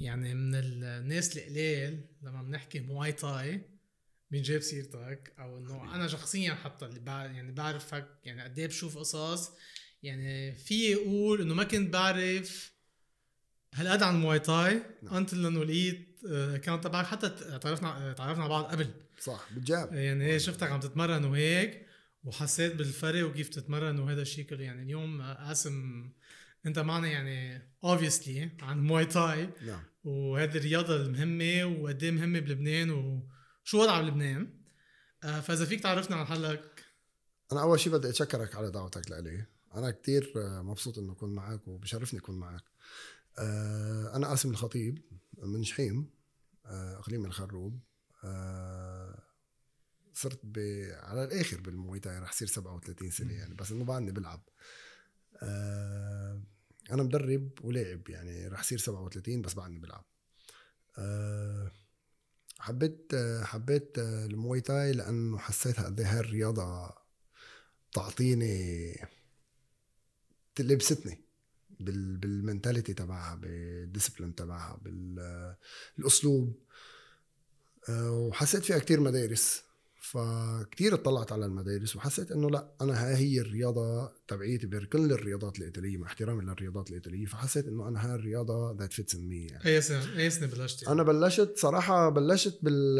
يعني من الناس القليل لما بنحكي مواي تاي مين جاب سيرتك او انه انا شخصيا حتى اللي بعرف يعني بعرفك يعني قد إيه بشوف قصص يعني في يقول انه ما كنت بعرف هالقد عن مواي تاي انت نعم. انه لقيت آه، كان تبعك حتى تعرفنا تعرفنا على بعض قبل صح بالجاب يعني إيه، شفتك عم تتمرن وهيك وحسيت بالفرق وكيف تتمرن وهذا الشيء كله يعني اليوم آه، قاسم انت معنا يعني اوبسلي عن مواي تاي نعم وهذه الرياضه المهمه وقد ايه مهمه بلبنان وشو وضعها بلبنان آه، فاذا فيك تعرفنا عن حالك انا اول شيء بدي اتشكرك على دعوتك لإلي انا كثير آه، مبسوط انه اكون معك وبشرفني اكون معك آه، انا قاسم الخطيب من شحيم اقليم الخروب صرت ب... على الاخر بالمويتاي رح صير 37 سنه يعني بس انه بعدني بلعب انا مدرب ولاعب يعني راح صير 37 بس بعدني بلعب آه، حبيت حبيت آه، المواي تاي لانه حسيتها قد ايه الرياضه بتعطيني لبستني بالمنتاليتي تبعها بالديسبلين تبعها بالاسلوب آه، وحسيت فيها كتير مدارس فكتير اطلعت على المدارس وحسيت انه لا انا ها هي الرياضه تبعيتي بين كل الرياضات الايطاليه مع احترامي للرياضات الايطاليه فحسيت انه انا ها الرياضه ذات فيتس مي يعني اي سنه اي سنه بلشت يعني. انا بلشت صراحه بلشت بال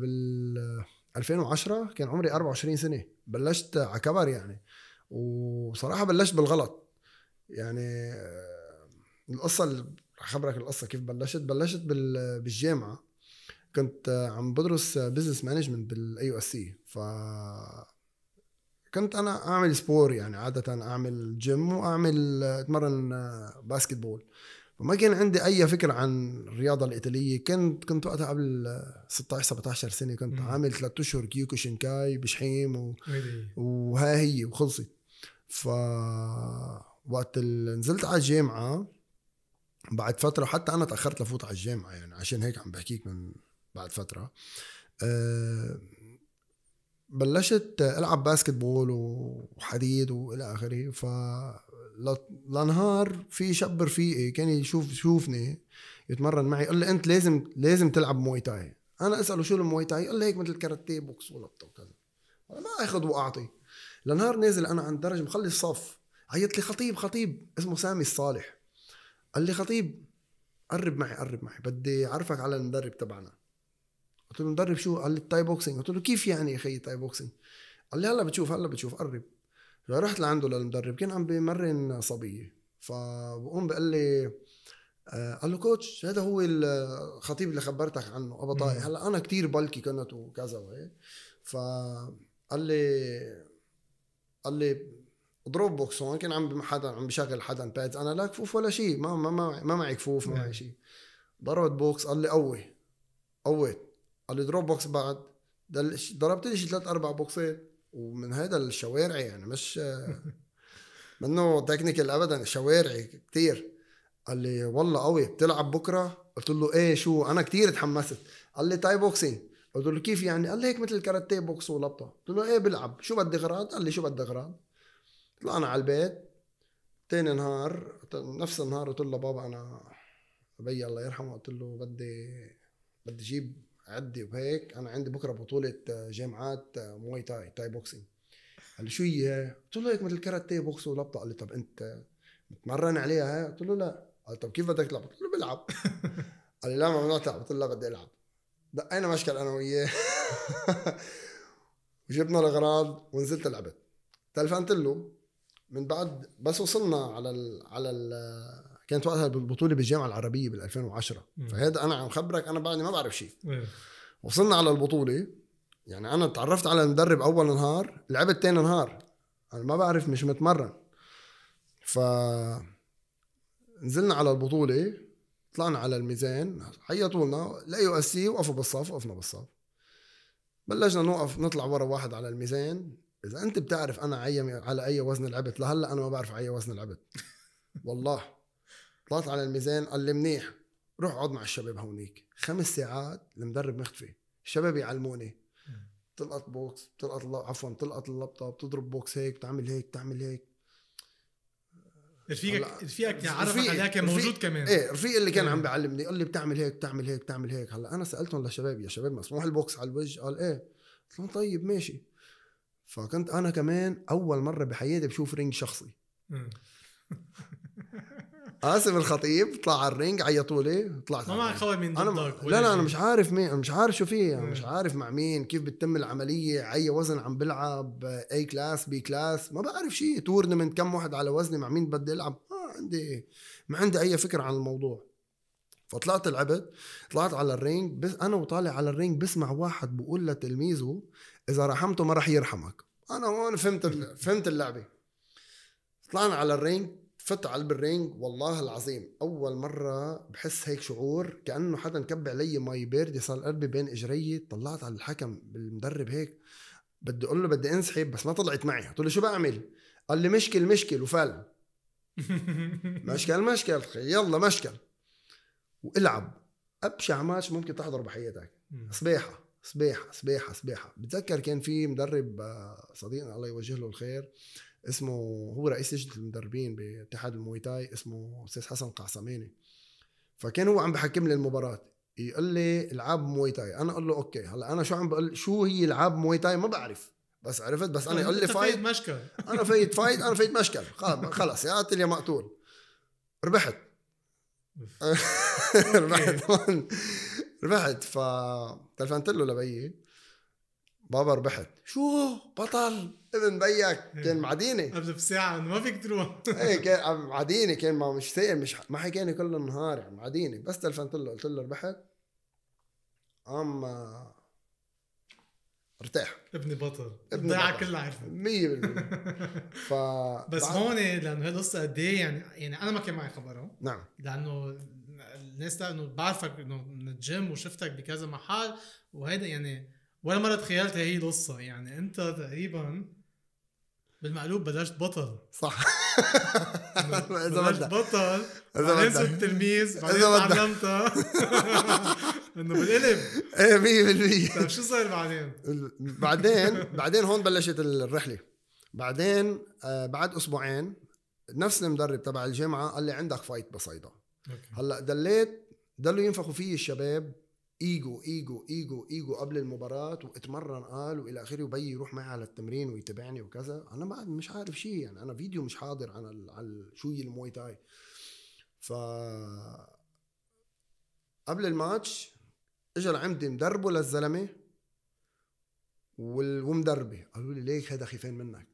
بال 2010 كان عمري 24 سنه بلشت على كبر يعني وصراحه بلشت بالغلط يعني القصه اللي خبرك القصه كيف بلشت بلشت بالجامعه كنت عم بدرس بزنس مانجمنت بالاي او اس سي ف كنت انا اعمل سبور يعني عاده اعمل جيم واعمل اتمرن باسكت بول فما كان عندي اي فكره عن الرياضه الايطاليه كنت كنت وقتها قبل 16 17 سنه كنت مم. عامل ثلاث اشهر كيوكو شينكاي بشحيم و... إيه. وها هي وخلصت ف وقت نزلت على الجامعه بعد فتره حتى انا تاخرت لفوت على الجامعه يعني عشان هيك عم بحكيك من بعد فتره آه، بلشت العب باسكت بول وحديد والى اخره ف لنهار في شب رفيقي كان يشوف يشوفني يتمرن معي قال لي انت لازم لازم تلعب موي تاي انا اساله شو الموي تاي قال لي هيك مثل الكاراتيه بوكس ونط وكذا انا ما اخذ واعطي لنهار نازل انا عند درج مخلص صف عيط لي خطيب خطيب اسمه سامي الصالح قال لي خطيب قرب معي قرب معي بدي اعرفك على المدرب تبعنا قلت له مدرب شو؟ قال لي التاي بوكسينج قلت له كيف يعني يا اخي تاي بوكسينج؟ قال لي هلا بتشوف هلا بتشوف قرب رحت لعنده للمدرب كان عم بمرن صبيه فبقوم بقول لي آه، قال له كوتش هذا هو الخطيب اللي خبرتك عنه طاي هلا انا كتير بلكي كنت وكذا وهيك فقال لي قال لي اضرب بوكس هون كان عم حدا عم بشغل حدا بادز انا لا كفوف ولا شيء ما ما, ما معي كفوف ما معي شيء ضربت بوكس قال لي قوي قويت على الدروب بوكس بعد ضربت لي شي ثلاث اربع بوكسات ومن هذا الشوارعي يعني مش منه تكنيكال ابدا شوارعي كثير قال لي والله قوي بتلعب بكره قلت له ايه شو انا كثير تحمست قال لي تاي طيب بوكسين قلت له كيف يعني قال لي هيك مثل الكاراتيه بوكس ولبطه قلت له ايه بلعب شو بدي غراض قال لي شو بدي غراض طلعنا على البيت تاني نهار نفس النهار قلت له بابا انا ابي الله يرحمه قلت له بدي بدي جيب عدي وهيك انا عندي بكره بطوله آه، جامعات آه، موي تاي تاي بوكسينج قال شو هي؟ قلت له هيك مثل كاراتيه بوكس ولبطه قال لي طب انت متمرن عليها هي؟ قلت له لا قال طب كيف بدك تلعب؟ قلت له بلعب قال لي لا ممنوع تلعب قلت له لا بدي العب دقينا مشكل انا وياه وجبنا الاغراض ونزلت لعبت تلفنت له من بعد بس وصلنا على ال على ال آه، كانت وقتها البطوله بالجامعه العربيه بال 2010 فهذا انا عم خبرك انا بعدني ما بعرف شيء إيه. وصلنا على البطوله يعني انا تعرفت على المدرب اول نهار لعبت ثاني نهار انا ما بعرف مش متمرن ف نزلنا على البطوله طلعنا على الميزان عيطوا لنا لقيوا اسي وقفوا بالصف وقفنا بالصف بلشنا نوقف نطلع ورا واحد على الميزان اذا انت بتعرف انا على اي وزن لعبت لهلا انا ما بعرف على اي وزن لعبت والله طلعت على الميزان قال لي منيح روح اقعد مع الشباب هونيك خمس ساعات المدرب مختفي الشباب يعلموني بتلقط بوكس بتلقط عفوا بتلقط اللبطه بتضرب بوكس هيك بتعمل هيك بتعمل هيك رفيقك رفيقك عرفك عليها كان موجود كمان ايه رفيق اللي كان عم بيعلمني قال لي بتعمل هيك بتعمل هيك بتعمل هيك هلا انا سالتهم لشباب يا شباب مسموح البوكس على الوجه قال ايه قلت لهم طيب ماشي فكنت انا كمان اول مره بحياتي بشوف رينج شخصي قاسم الخطيب طلع على الرينج عيطوا لي طلعت ما معك خبر مين ضدك انا لا لا انا مش عارف مين مش عارف شو في انا مش عارف مع مين كيف بتتم العمليه اي وزن عم بلعب اي كلاس بي كلاس ما بعرف شيء تورنمنت كم واحد على وزني مع مين بدي العب ما عندي ما عندي اي فكره عن الموضوع فطلعت لعبت طلعت على الرينج بس انا وطالع على الرينج بسمع واحد بقول لتلميذه اذا رحمته ما راح يرحمك انا هون فهمت فهمت اللعبه طلعنا على الرينج فت على البرينج والله العظيم اول مره بحس هيك شعور كانه حدا كب علي مي بارده صار قلبي بين اجري طلعت على الحكم بالمدرب هيك بدي اقول له بدي انسحب بس ما طلعت معي قلت له شو بعمل قال لي مشكل مشكل وفل مشكل مشكل يلا مشكل والعب ابشع ماتش ممكن تحضره بحياتك صبيحه صباحة صباحة صباحة بتذكر كان في مدرب آه، صديقنا الله يوجه له الخير اسمه هو رئيس لجنه المدربين باتحاد المويتاي اسمه استاذ حسن قعصميني فكان هو عم بحكم لي المباراه يقول لي العاب مويتاي انا اقول له اوكي هلا انا شو عم بقول شو هي العاب مويتاي ما بعرف بس عرفت بس انا يقول لي فايت مشكل انا فايت فايت انا فايت مشكل خلص يا قاتل يا مقتول ربحت ربحت ربحت فتلفنت له لبيي بابا ربحت شو بطل ابن بيك إيه. كان معديني قبل بساعة انه ما فيك تروح ايه كان معديني كان ما مش سائل مش ما حكاني كل النهار يعني معديني بس تلفنت له قلت له ربحت قام آه، ارتاح ابني بطل ابني بطل كلها عارفه 100% ف بس هون لانه هي القصه قد ايه يعني يعني انا ما كان معي خبره نعم لانه الناس انه بعرفك انه من الجيم وشفتك بكذا محل وهيدا يعني ولا مره تخيلت هي القصه يعني انت تقريبا بالمقلوب بلشت بطل صح اذا بدك بطل اذا بدك صرت تلميذ بعدين تعلمتها انه بالقلب ايه 100% طيب شو صار بعدين؟ بعدين بعدين هون بلشت الرحله بعدين آه، بعد اسبوعين نفس المدرب تبع الجامعه قال لي عندك فايت بصيدا هلا دليت ضلوا ينفخوا فيي الشباب ايجو ايجو ايجو ايجو قبل المباراه واتمرن قال والى اخره وبي يروح معي على التمرين ويتابعني وكذا انا ما مش عارف شيء يعني انا فيديو مش حاضر عن على شو هي تاي ف قبل الماتش اجى لعندي مدربه للزلمه ومدربه قالوا لي ليك هذا خيفان منك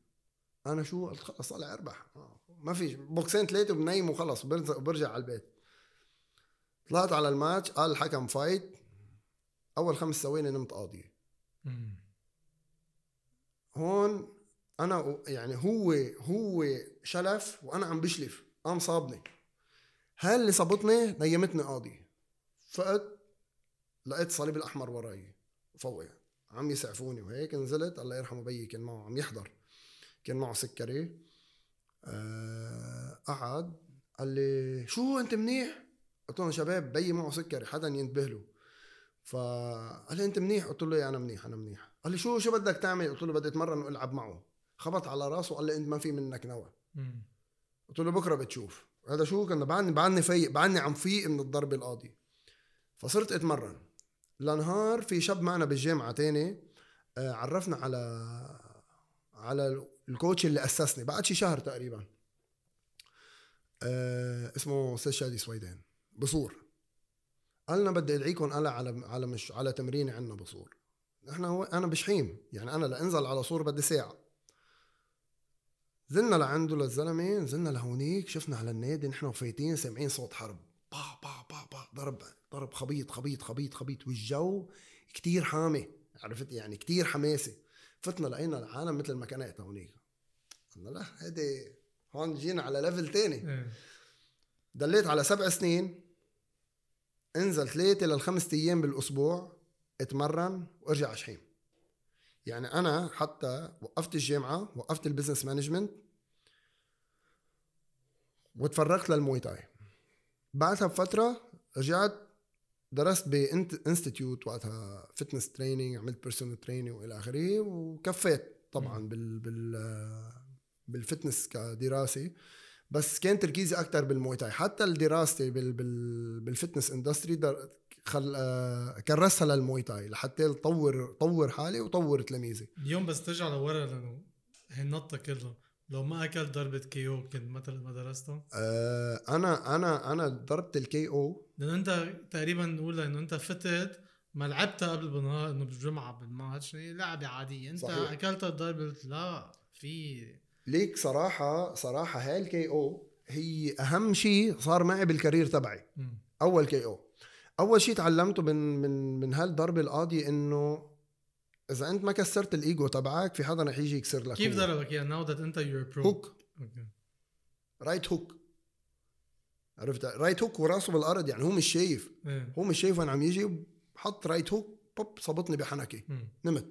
انا شو قلت خلص طلع اربح ما في بوكسين ثلاثه بنيم وخلص برجع على البيت طلعت على الماتش قال الحكم فايت اول خمس ثواني نمت قاضيه هون انا يعني هو هو شلف وانا عم بشلف قام صابني هل اللي صابتني نيمتني قاضي فقت لقيت الصليب الاحمر وراي فوقي عم يسعفوني وهيك نزلت الله يرحمه بيي كان معه عم يحضر كان معه سكري آه قعد قال لي شو انت منيح؟ قلت لهم شباب بيي معه سكري حدا ينتبه له فقال لي انت منيح قلت له إيه، انا منيح انا منيح قال لي شو شو بدك تعمل قلت له بدي اتمرن والعب معه خبط على راسه وقال لي انت ما في منك نوع قلت له بكره بتشوف هذا شو كان بعدني بعدني فيق بعدني عم فيق من الضربه القاضيه فصرت اتمرن لنهار في شاب معنا بالجامعه تاني آه، عرفنا على على الكوتش اللي اسسني بعد شي شهر تقريبا آه، اسمه استاذ شادي سويدان بصور قالنا بدي ادعيكم انا على على مش على تمرين عندنا بصور نحن هو انا بشحيم يعني انا لانزل على صور بدي ساعه نزلنا لعنده للزلمه نزلنا لهونيك شفنا على النادي نحن وفايتين سامعين صوت حرب با با با با ضرب ضرب خبيط خبيط خبيط خبيط والجو كتير حامي عرفت يعني كتير حماسي فتنا لقينا العالم مثل ما كانت هونيك قلنا لا هيدي هون جينا على ليفل تاني إيه. دليت على سبع سنين انزل ثلاثة للخمس أيام بالأسبوع اتمرن وارجع اشحيم يعني أنا حتى وقفت الجامعة وقفت البزنس مانجمنت وتفرغت للموي تاي بعدها بفترة رجعت درست بانستيتيوت وقتها فتنس تريننج عملت بيرسونال تريننج والى اخره وكفيت طبعا بال بال بالفتنس كدراسه بس كان تركيزي اكثر بالموي تاي حتى دراستي بال بال بالفتنس اندستري خل آه، كرسها للموي تاي لحتى طور طور حالي وطور تلاميذي اليوم بس ترجع لورا لانه النطه كلها لو ما اكلت ضربه كي او كنت مثل ما درسته أه انا انا انا ضربت الكي او لانه انت تقريبا نقول انه انت فتت ما لعبتها قبل بالنهار انه بالجمعه بالماتش لعبه عاديه انت صحيح. اكلتها ضربه لا في ليك صراحه صراحه هاي الكي او هي اهم شيء صار معي بالكارير تبعي اول كي او اول شيء تعلمته من من من هالضربه القاضيه انه اذا انت ما كسرت الايجو تبعك في حدا رح يجي يكسر لك كيف ضربك يا ناو ذات انت يور برو هوك رايت هوك عرفت رايت هوك وراسه بالارض يعني هو مش شايف هو مش شايف وين عم يجي حط رايت هوك بوب صبطني بحنكي نمت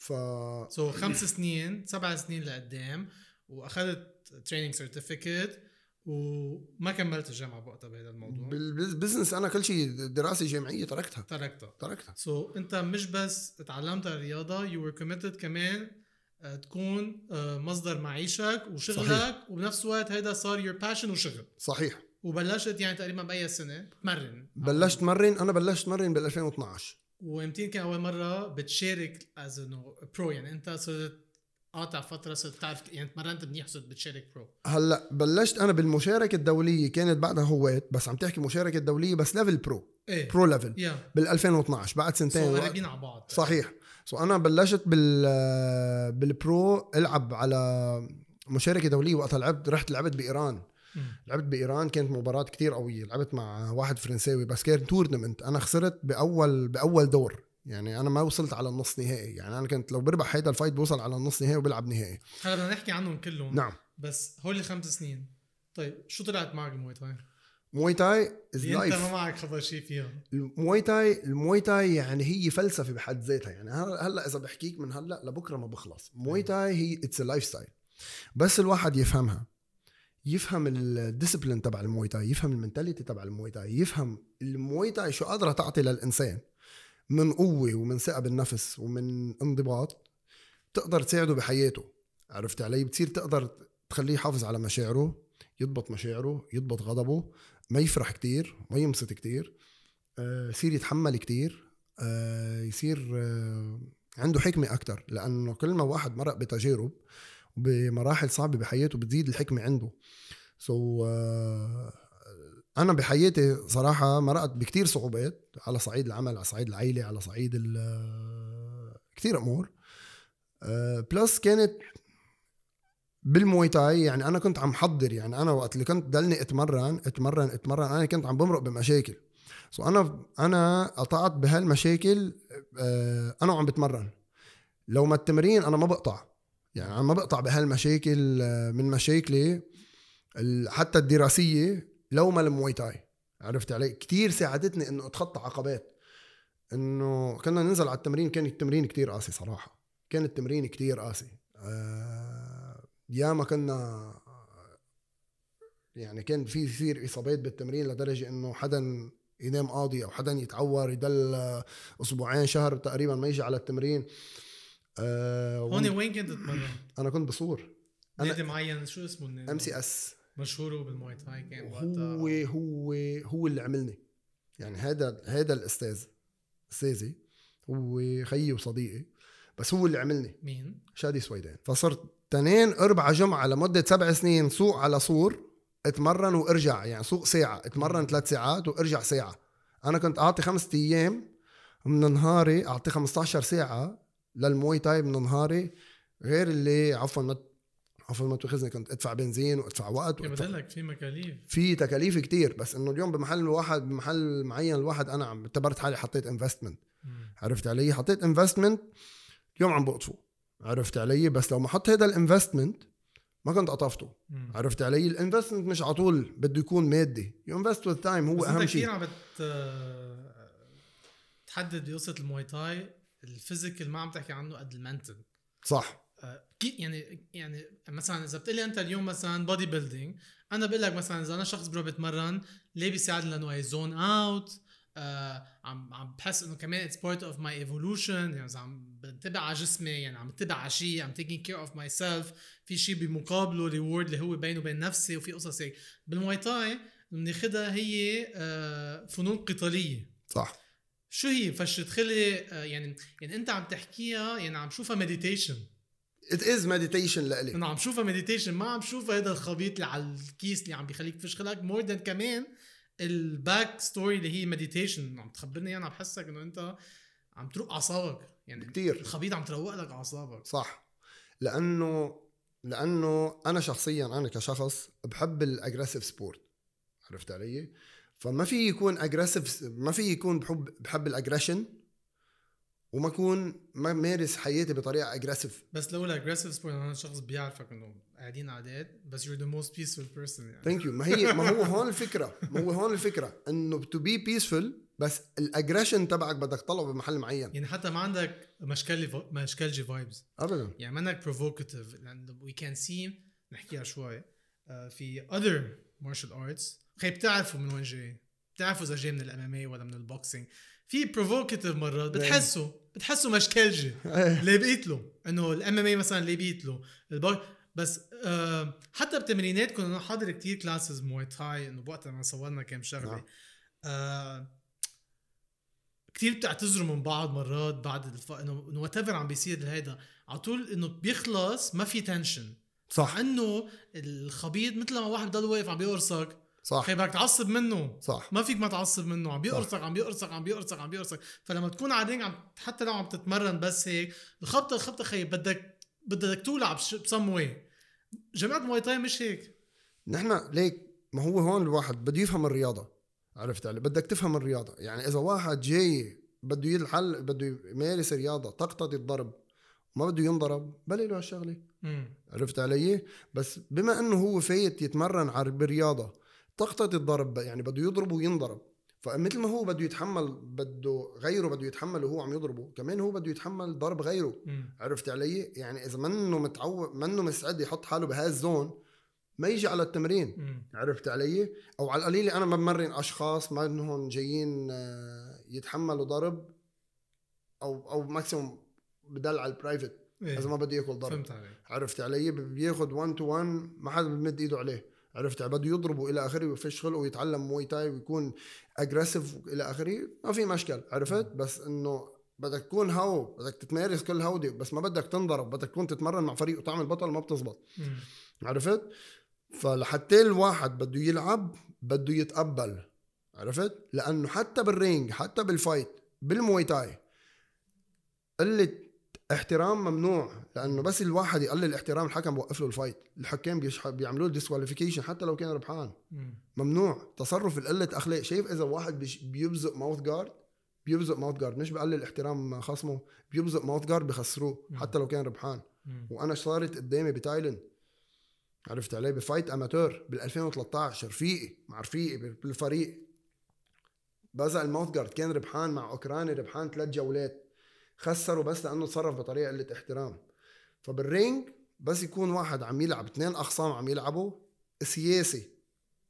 ف سو so, خمس سنين سبع سنين لقدام واخذت تريننج سيرتيفيكت وما كملت الجامعه بوقتها بهذا الموضوع بالبزنس انا كل شيء دراسه جامعيه تركتها تركتها تركتها سو so, انت مش بس تعلمت الرياضه يو ور كوميتد كمان آه، تكون آه، مصدر معيشك وشغلك صحيح. وبنفس الوقت هيدا صار يور باشن وشغل صحيح وبلشت يعني تقريبا باي سنه تمرن بلشت مرن انا بلشت مرن بال 2012 ويمكن كان اول مره بتشارك از انه برو يعني انت صرت قاطع فتره صرت تعرف يعني تمرنت منيح صرت بتشارك برو هلا بلشت انا بالمشاركه الدوليه كانت بعدها هوات بس عم تحكي مشاركه دوليه بس ليفل برو ايه برو ليفل yeah. بال 2012 بعد سنتين so قريبين على بعض صحيح سو انا بلشت بال بالبرو العب على مشاركه دوليه وقتها لعبت رحت لعبت بايران لعبت بايران كانت مباراه كتير قويه لعبت مع واحد فرنساوي بس كان تورنمنت انا خسرت باول باول دور يعني انا ما وصلت على النص نهائي يعني انا كنت لو بربح هيدا الفايت بوصل على النص نهائي وبلعب نهائي هلا بدنا نحكي عنهم كلهم نعم بس هول خمس سنين طيب شو طلعت معك المواي تاي؟ المواي تاي از لايف انت ما معك خبر شيء فيها المواي تاي المواي تاي يعني هي فلسفه بحد ذاتها يعني هلا اذا بحكيك من هلا لبكره ما بخلص المواي تاي هي اتس لايف ستايل بس الواحد يفهمها يفهم الديسبلين تبع الموي تاي يفهم المنتاليتي تبع الموي تاي يفهم الموي تاي شو قادره تعطي للانسان من قوه ومن ثقه بالنفس ومن انضباط تقدر تساعده بحياته عرفت علي بتصير تقدر تخليه يحافظ على مشاعره يضبط مشاعره يضبط غضبه ما يفرح كتير ما ينبسط كتير آه، يصير يتحمل كتير آه، يصير آه، عنده حكمة أكتر لأنه كل ما واحد مرق بتجارب بمراحل صعبه بحياته بتزيد الحكمه عنده سو so, آه، انا بحياتي صراحه مرقت بكتير صعوبات على صعيد العمل على صعيد العيله على صعيد آه، كثير امور بلس آه، كانت بالمويتاي يعني انا كنت عم حضر يعني انا وقت اللي كنت ضلني اتمرن اتمرن اتمرن انا كنت عم بمرق بمشاكل سو انا انا قطعت بهالمشاكل انا وعم بتمرن لو ما التمرين انا ما بقطع يعني انا ما بقطع بهالمشاكل آه، من مشاكلي حتى الدراسيه لو ما المواي تاي عرفت علي كثير ساعدتني انه اتخطى عقبات انه كنا ننزل على التمرين كان التمرين كثير قاسي صراحه كان التمرين كثير قاسي آه يا ما كنا يعني كان في كثير اصابات بالتمرين لدرجه انه حدا ينام قاضي او حدا يتعور يدل آه، اسبوعين شهر تقريبا ما يجي على التمرين آه آه هون وين كنت تتمرن؟ انا كنت بصور أنا نادي معين شو اسمه النادي؟ ام سي اس مشهور بالمواي تاي كان وقتها هو هو هو اللي عملني يعني هذا هذا الاستاذ استاذي هو خيي وصديقي بس هو اللي عملني مين؟ شادي سويدان فصرت تنين اربعة جمعة لمدة سبع سنين سوق على صور اتمرن وارجع يعني سوق ساعة اتمرن ثلاث ساعات وارجع ساعة انا كنت اعطي خمسة ايام من نهاري اعطي 15 ساعة للموي تاي من نهاري غير اللي عفوا ما عفوا ما تاخذني كنت ادفع بنزين وادفع وقت وادفع في مكاليف في تكاليف كتير بس انه اليوم بمحل واحد بمحل معين الواحد انا عم اعتبرت حالي حطيت انفستمنت عرفت علي حطيت انفستمنت اليوم عم بقطفه عرفت علي بس لو ما حط هذا الانفستمنت ما كنت قطفته مم. عرفت علي الانفستمنت مش على طول بده يكون مادي يو انفست وذ تايم هو اهم شيء انت كثير عم بت... تحدد قصه المواي تاي الفيزيكال ما عم تحكي عنه قد المنتل صح آه، يعني يعني مثلا اذا بتقلي انت اليوم مثلا بودي بيلدينج انا بقول لك مثلا اذا انا شخص بروح بتمرن ليه بيساعدني لانه اي زون اوت عم عم بحس انه كمان اتس بارت اوف ماي ايفولوشن يعني اذا عم بنتبع على جسمي يعني عم بتبع على شيء عم تيكينج كير اوف ماي سيلف في شيء بمقابله ريورد اللي هو بينه وبين نفسي وفي قصص هيك بالمواي تاي بناخذها هي آه، فنون قتاليه صح شو هي فشت خلي آه، يعني يعني انت عم تحكيها يعني عم شوفها مديتيشن ات از مديتيشن لإلي انا عم شوفها مديتيشن ما عم شوفها هذا الخبيط اللي على الكيس اللي عم بيخليك تفش خلقك مور ذان كمان الباك ستوري اللي هي مديتيشن عم تخبرني انا عم بحسك انه انت عم تروق اعصابك يعني كثير الخبيط عم تروق لك اعصابك صح لانه لانه انا شخصيا انا كشخص بحب الاجريسيف سبورت عرفت علي؟ فما في يكون اجريسيف ما في يكون بحب بحب الاجريشن وما اكون ما مارس حياتي بطريقه اجريسيف بس لو الاجريسيف سبورت انا شخص بيعرفك انه قاعدين عادات بس يو ذا موست peaceful بيرسون يعني ثانك يو ما هي ما هو هون الفكره ما هو هون الفكره انه تو بي بيسفول بس الاجريشن تبعك بدك تطلعه بمحل معين يعني حتى ما عندك مشكل مشكلجي فايبز ابدا يعني مانك بروفوكاتيف لانه وي كان سي نحكيها شوي آه، في اذر مارشال ارتس خي بتعرفوا من وين جاي بتعرفوا اذا جاي من الام إيه ولا من البوكسينج في بروفوكيتيف مرات إيه. بتحسوا بتحسوا مشكلجه اللي إيه. بيقتلوا انه الام ام اي مثلا اللي بيقتلوا البوك بس آه حتى بتمرينات كنا حاضر كتير كلاسز موي تاي انه بوقتها ما صورنا كم شغله نعم. آه كثير بتعتذروا من بعض مرات بعد الف... انه وات ايفر عم بيصير هيدا على طول انه بيخلص ما في تنشن صح انه الخبيط مثل ما واحد بضل واقف عم بيقرصك صح بدك تعصب منه صح ما فيك ما تعصب منه عم بيقرصك عم بيقرصك عم بيقرصك عم بيقرصك فلما تكون على عم حتى لو عم تتمرن بس هيك الخبطه الخبطه خي بدك بدك تولع بسم واي جامعه مواي تاي مش هيك نحن ليك ما هو هون الواحد بده يفهم الرياضه عرفت علي بدك تفهم الرياضه يعني اذا واحد جاي بده يلحل بده يمارس رياضه تقتضي الضرب ما بده ينضرب بلا له هالشغله عرفت علي بس بما انه هو فايت يتمرن على الرياضة تقطة الضرب يعني بده يضرب وينضرب فمثل ما هو بده يتحمل بده غيره بده يتحمل وهو عم يضربه كمان هو بده يتحمل ضرب غيره م. عرفت علي يعني اذا منه متعود منه مستعد يحط حاله بهالزون ما يجي على التمرين م. عرفت علي او على القليله انا ما بمرن اشخاص ما انهم جايين آه، يتحملوا ضرب او او ماكسيموم بدل على البرايفت إيه. اذا ما بده ياكل ضرب فهمت علي عرفت علي بياخذ 1 تو 1 ما حدا بمد ايده عليه عرفت بده يضرب والى اخره ويفش خلق ويتعلم موي تاي ويكون اجريسيف والى اخره ما في مشكل عرفت بس انه بدك تكون هو بدك تتمارس كل هودي بس ما بدك تنضرب بدك تكون تتمرن مع فريق وتعمل بطل ما بتزبط عرفت فلحتى الواحد بده يلعب بده يتقبل عرفت لانه حتى بالرينج حتى بالفايت بالموي تاي قله احترام ممنوع لانه بس الواحد يقلل احترام الحكم بوقف له الفايت الحكام بيعملوا له ديسكواليفيكيشن حتى لو كان ربحان ممنوع تصرف القله اخلاق شايف اذا واحد بيبزق ماوث جارد بيبزق ماوث جارد مش بقلل احترام خصمه بيبزق ماوث جارد بخسروه حتى لو كان ربحان وانا صارت قدامي بتايلند عرفت عليه بفايت اماتور بال 2013 رفيقي مع رفيقي بالفريق بزق الماوث جارد كان ربحان مع اوكراني ربحان ثلاث جولات خسروا بس لانه تصرف بطريقه قله احترام فبالرينج بس يكون واحد عم يلعب اثنين اخصام عم يلعبوا سياسي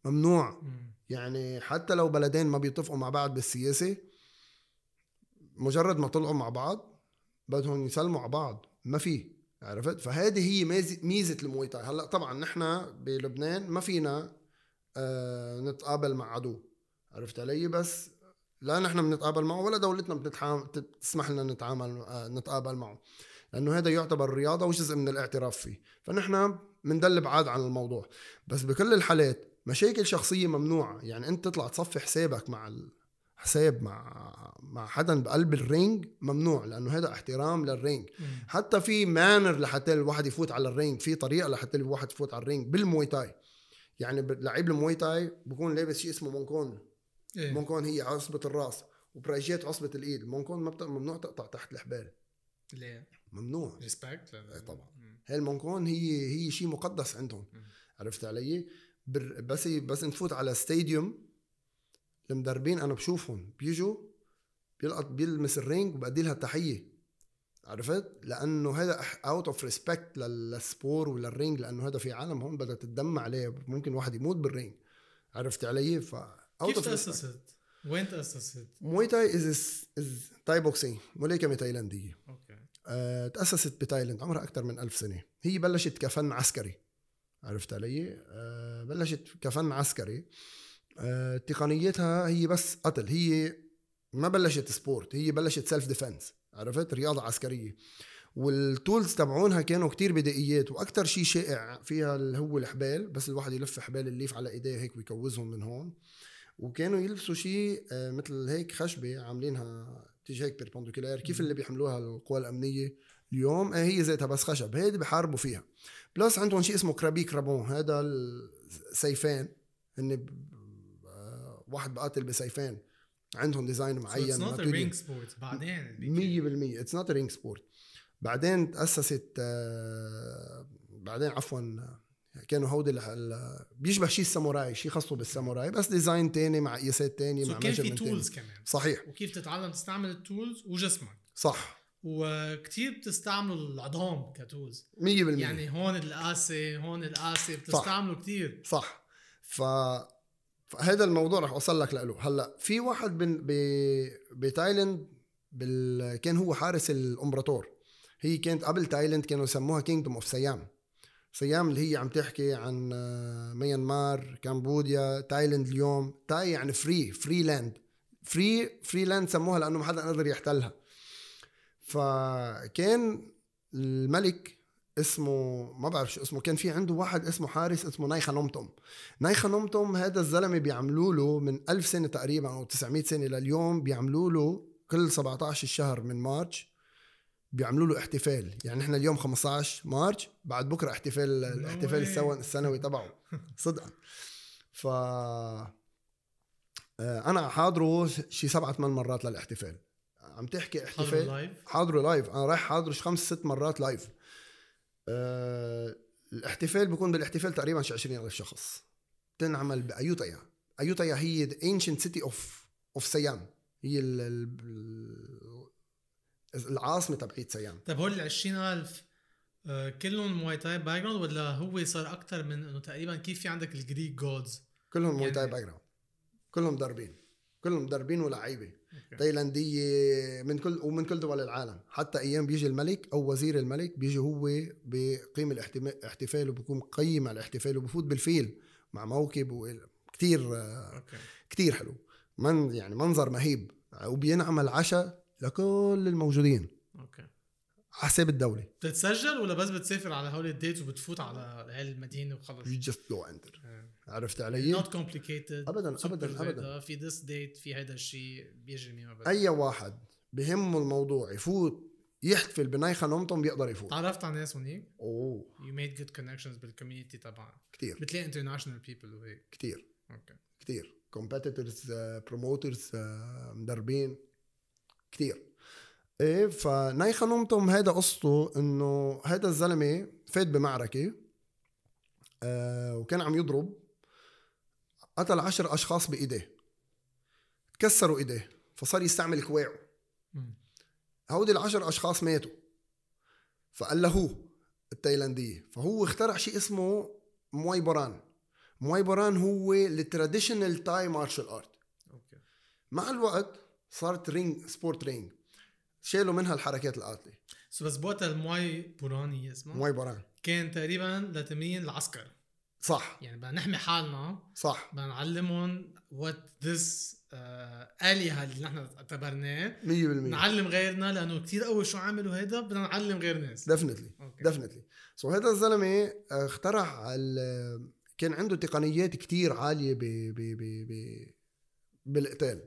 ممنوع يعني حتى لو بلدين ما بيتفقوا مع بعض بالسياسه مجرد ما طلعوا مع بعض بدهم يسلموا على بعض ما في عرفت فهذه هي ميزه المواي تاي هلا طبعا نحن بلبنان ما فينا آه نتقابل مع عدو عرفت علي بس لا نحن بنتقابل معه ولا دولتنا بتسمح لنا نتعامل آه، نتقابل معه لانه هذا يعتبر رياضه وجزء من الاعتراف فيه فنحن بندلب عاد عن الموضوع بس بكل الحالات مشاكل شخصيه ممنوعه يعني انت تطلع تصفي حسابك مع حساب مع مع حدا بقلب الرينج ممنوع لانه هذا احترام للرينج حتى في مانر لحتى الواحد يفوت على الرينج في طريقه لحتى الواحد يفوت على الرينج بالمويتاي يعني لعيب المويتاي بكون لابس شيء اسمه مونكون إيه؟ مونكون هي عصبه الراس وبراجيت عصبه الايد مونكون ما ممنوع تقطع تحت الحبال ليه؟ ممنوع ريسبكت إيه، طبعا هي المونكون هي هي شيء مقدس عندهم مم. عرفت علي؟ بس بس نفوت على ستاديوم المدربين انا بشوفهم بيجوا بيلقط بيلمس الرينج وبدي لها تحيه عرفت؟ لانه هذا اوت اوف ريسبكت للسبور وللرينج لانه هذا في عالم هون بدها تتدمى عليه ممكن واحد يموت بالرينج عرفت علي؟ ف كيف تاسست؟ وين تاسست؟ موي تاي از از تاي بوكسينج ملاكمه تايلانديه اوكي تاسست بتايلاند عمرها اكثر من ألف سنه هي بلشت كفن عسكري عرفت علي؟ آه، بلشت كفن عسكري آه، تقنيتها هي بس قتل هي ما بلشت سبورت هي بلشت سيلف ديفنس عرفت رياضه عسكريه والتولز تبعونها كانوا كتير بدائيات واكثر شيء شائع فيها اللي هو الحبال بس الواحد يلف حبال الليف على ايديه هيك ويكوزهم من هون آه وكانوا يلبسوا شيء آه، مثل هيك خشبه عاملينها بتيجي هيك بيربنديكولار كيف اللي بيحملوها القوى الامنيه اليوم آه، هي ذاتها بس خشب هيدي بحاربوا فيها بلس عندهم شيء اسمه كرابي كرابون هذا السيفان هن آه، واحد بقاتل بسيفان عندهم ديزاين معين so it's not سبورت sport بعدين 100% اتس نوت رينج سبورت بعدين تاسست بعدين عفوا يعني كانوا هودي بيشبه شيء الساموراي شيء خاصه بالساموراي بس ديزاين تاني مع قياسات تانية مع كان في تولز كمان صحيح وكيف تتعلم تستعمل التولز وجسمك صح وكتير بتستعملوا العظام كتولز 100% يعني هون القاسي هون القاسي بتستعملوا كتير صح ف فهذا الموضوع رح اوصل لك له هلا في واحد بن... ب... بتايلند بال... كان هو حارس الامبراطور هي كانت قبل تايلند كانوا يسموها كينجدوم اوف سيام صيام اللي هي عم تحكي عن آه، ميانمار كمبوديا تايلاند اليوم تاي يعني فري فري لاند فري فري لاند سموها لانه ما حدا قدر يحتلها فكان الملك اسمه ما بعرف شو اسمه كان في عنده واحد اسمه حارس اسمه نايخا نومتوم نايخا نومتوم هذا الزلمه بيعملوا له من ألف سنه تقريبا او 900 سنه لليوم بيعملوا له كل 17 الشهر من مارش بيعملوا له احتفال يعني احنا اليوم 15 مارش بعد بكره احتفال الاحتفال السنوي تبعه صدقا ف آه، انا حاضره شي سبعة ثمان مرات للاحتفال عم تحكي احتفال حاضره لايف حاضره لايف انا رايح حاضره خمس ست مرات لايف آه، الاحتفال بيكون بالاحتفال تقريبا شي 20000 شخص تنعمل بايوتايا ايوتايا هي انشنت سيتي اوف اوف سيام هي العاصمه تبعيت سيام طيب هول ال 20000 آه، كلهم مواي تاي باك جراوند ولا هو صار اكثر من انه تقريبا كيف في عندك الجريك جودز كلهم مواي تاي باك جراوند كلهم ضاربين كلهم مدربين ولعيبه تايلانديه من كل ومن كل دول العالم حتى ايام بيجي الملك او وزير الملك بيجي هو بقيم الاحتفال وبكون قيم على الاحتفال وبفوت بالفيل مع موكب وكثير آه، كثير حلو من يعني منظر مهيب وبينعمل عشاء لكل الموجودين اوكي على حساب الدوله بتتسجل ولا بس بتسافر على هول الديت وبتفوت على هاي المدينه وخلص يو جاست جو انتر عرفت علي؟ نوت كومبليكيتد ابدا ابدا ابدا آه، في ذس ديت في هذا الشيء بيجري مين اي واحد بهمه الموضوع يفوت يحتفل بناي نومتهم بيقدر يفوت تعرفت على ناس هونيك؟ اوه يو ميد جود كونكشنز بالكوميونتي تبعك كثير بتلاقي انترناشونال بيبل وهيك كثير اوكي كثير كومبيتيتورز بروموترز مدربين كثير ايه فناي نومتوم هيدا قصته انه هيدا الزلمه فات بمعركه آه وكان عم يضرب قتل عشر اشخاص بايديه تكسروا ايديه فصار يستعمل كواعه هودي العشر اشخاص ماتوا هو التايلانديه فهو اخترع شيء اسمه موي بوران موي بوران هو التراديشنال تاي مارشال ارت مع الوقت صارت رينج سبورت رينج شالوا منها الحركات القاتله سو بس بوقتها المواي بوراني اسمه مواي بوران كان تقريبا لتمرين العسكر صح يعني بدنا نحمي حالنا صح بدنا نعلمهم وات ذس آلهة اللي نحن اعتبرناه 100% نعلم غيرنا لأنه كثير قوي شو عملوا هيدا بدنا نعلم غير ناس دفنتلي دفنتلي سو هيدا الزلمة اخترع آه، على كان عنده تقنيات كثير عالية ب... ب... ب... ب... بالقتال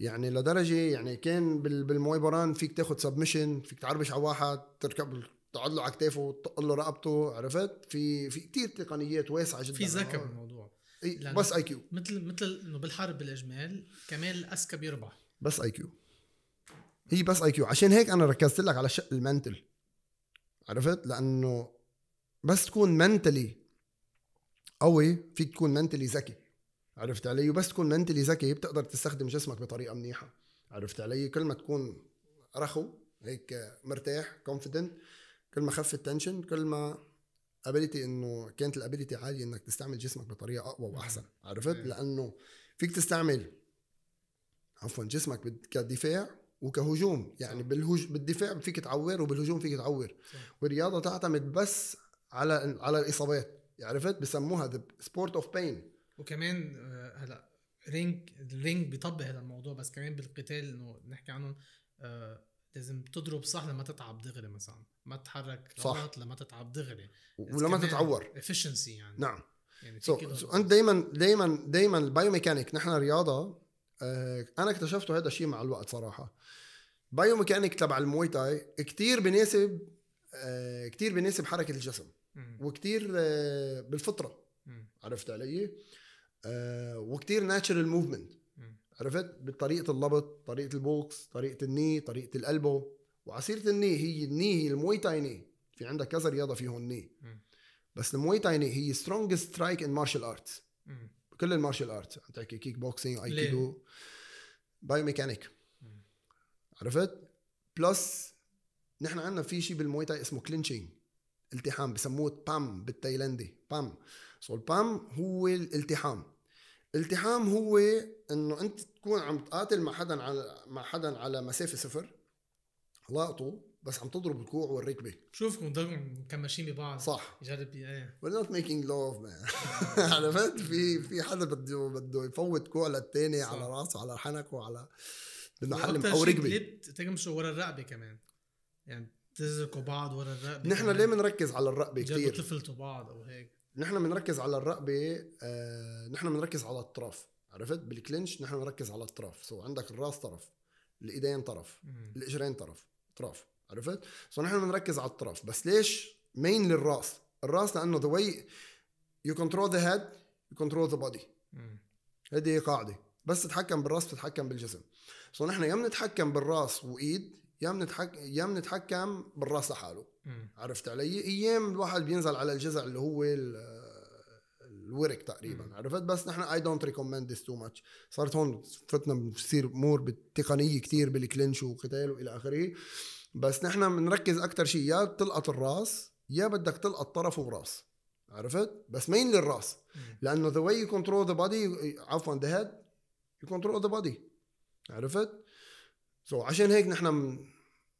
يعني لدرجه يعني كان بالموي بران فيك تاخذ سبمشن فيك تعربش على واحد تركب تقعد له على كتافه وتطق له رقبته عرفت في في كثير تقنيات واسعه جدا في ذكاء آه. بالموضوع بس اي كيو مثل مثل انه بالحرب بالاجمال كمان الاذكى بيربح بس اي كيو هي بس اي كيو عشان هيك انا ركزت لك على الشق المنتل عرفت لانه بس تكون منتلي قوي فيك تكون منتلي ذكي عرفت علي وبس تكون منتلي ذكي بتقدر تستخدم جسمك بطريقه منيحه عرفت علي كل ما تكون رخو هيك مرتاح كونفيدنت كل ما خف التنشن كل ما ابيليتي انه كانت الابيليتي عاليه انك تستعمل جسمك بطريقه اقوى واحسن عرفت لانه فيك تستعمل عفوا جسمك كدفاع وكهجوم يعني بالهج... بالدفاع فيك تعور وبالهجوم فيك تعور والرياضه تعتمد بس على على الاصابات عرفت بسموها ذا سبورت اوف بين وكمان آه، هلا رينج الرينج بيطبق هذا الموضوع بس كمان بالقتال انه نحكي عنهم آه، لازم تضرب صح لما تتعب دغري مثلا ما تتحرك غلط لما تتعب دغري ولما تتعور افشنسي يعني نعم يعني so, so انت دائما دائما دائما البايوميكانيك نحن رياضه آه انا اكتشفت هذا الشيء مع الوقت صراحه بايوميكانيك تبع الموي تاي كثير بناسب آه كثير بناسب حركه الجسم وكثير آه بالفطره عرفت علي؟ آه، وكتير ناتشرال موفمنت عرفت بطريقه اللبط طريقه البوكس طريقه الني طريقه الالبو وعصيره الني هي الني هي الموي تايني ني في عندك كذا رياضه فيهم ني بس الموي تايني ني هي سترونجست سترايك ان مارشال ارتس كل المارشال ارتس عم تحكي كيك بوكسينج ايكيدو بايو ميكانيك عرفت بلس نحن عندنا في شيء بالموي تاي اسمه كلينشينج التحام بسموه بام بالتايلندي بام سو البام هو الالتحام التحام هو انه انت تكون عم تقاتل مع حدا على مع حدا على مسافه صفر لاقطه بس عم تضرب الكوع والركبه شوفكم ضلكم مكمشين ببعض صح جرب ايه وير نوت ميكينج لوف مان عرفت في في حدا بده بده يفوت كوع للثاني على راسه على حنكه على بالمحل او ركبه لبت تمشوا ورا الرقبه كمان يعني تزرقوا بعض ورا الرقبه نحن ليه بنركز على الرقبه كثير جربوا تفلتوا بعض او هيك نحن بنركز على الرقبه آه، نحن بنركز على الطرف عرفت بالكلينش نحن بنركز على الطرف سو عندك الراس طرف الايدين طرف الاجرين طرف طرف عرفت سو نحن بنركز على الطرف بس ليش مين للراس الراس لانه ذا واي يو كنترول ذا هيد يو كنترول ذا بودي هذه قاعده بس تتحكم بالراس بتتحكم بالجسم سو نحن يا بنتحكم بالراس وايد يا بنتحكم يا بنتحكم بالراس لحاله مم. عرفت علي؟ ايام الواحد بينزل على الجزع اللي هو الورك تقريبا مم. عرفت بس نحن اي دونت ريكومند ذس تو ماتش صارت هون فتنا بتصير امور بالتقنيه كثير بالكلينش وقتال والى اخره بس نحن بنركز اكثر شيء يا بتلقط الراس يا بدك تلقط طرف وراس عرفت بس مين للراس لانه ذا واي يو كنترول ذا بادي عفوا ذا هيد يو كنترول ذا بادي عرفت سو so عشان هيك نحن من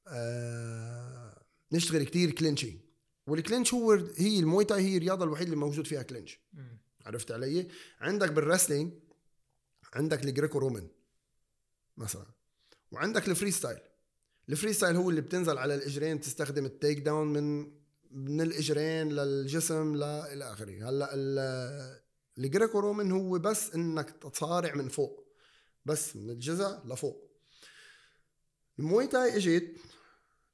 آه نشتغل كثير كلينشينج والكلينش هو هي المويتا هي الرياضه الوحيده اللي موجود فيها كلينش عرفت علي عندك بالرسلين عندك الجريكو رومان مثلا وعندك الفري ستايل الفري ستايل هو اللي بتنزل على الاجرين تستخدم التيك داون من من الاجرين للجسم لالى اخره هلا الجريكو رومان هو بس انك تصارع من فوق بس من الجزء لفوق المواي تاي اجت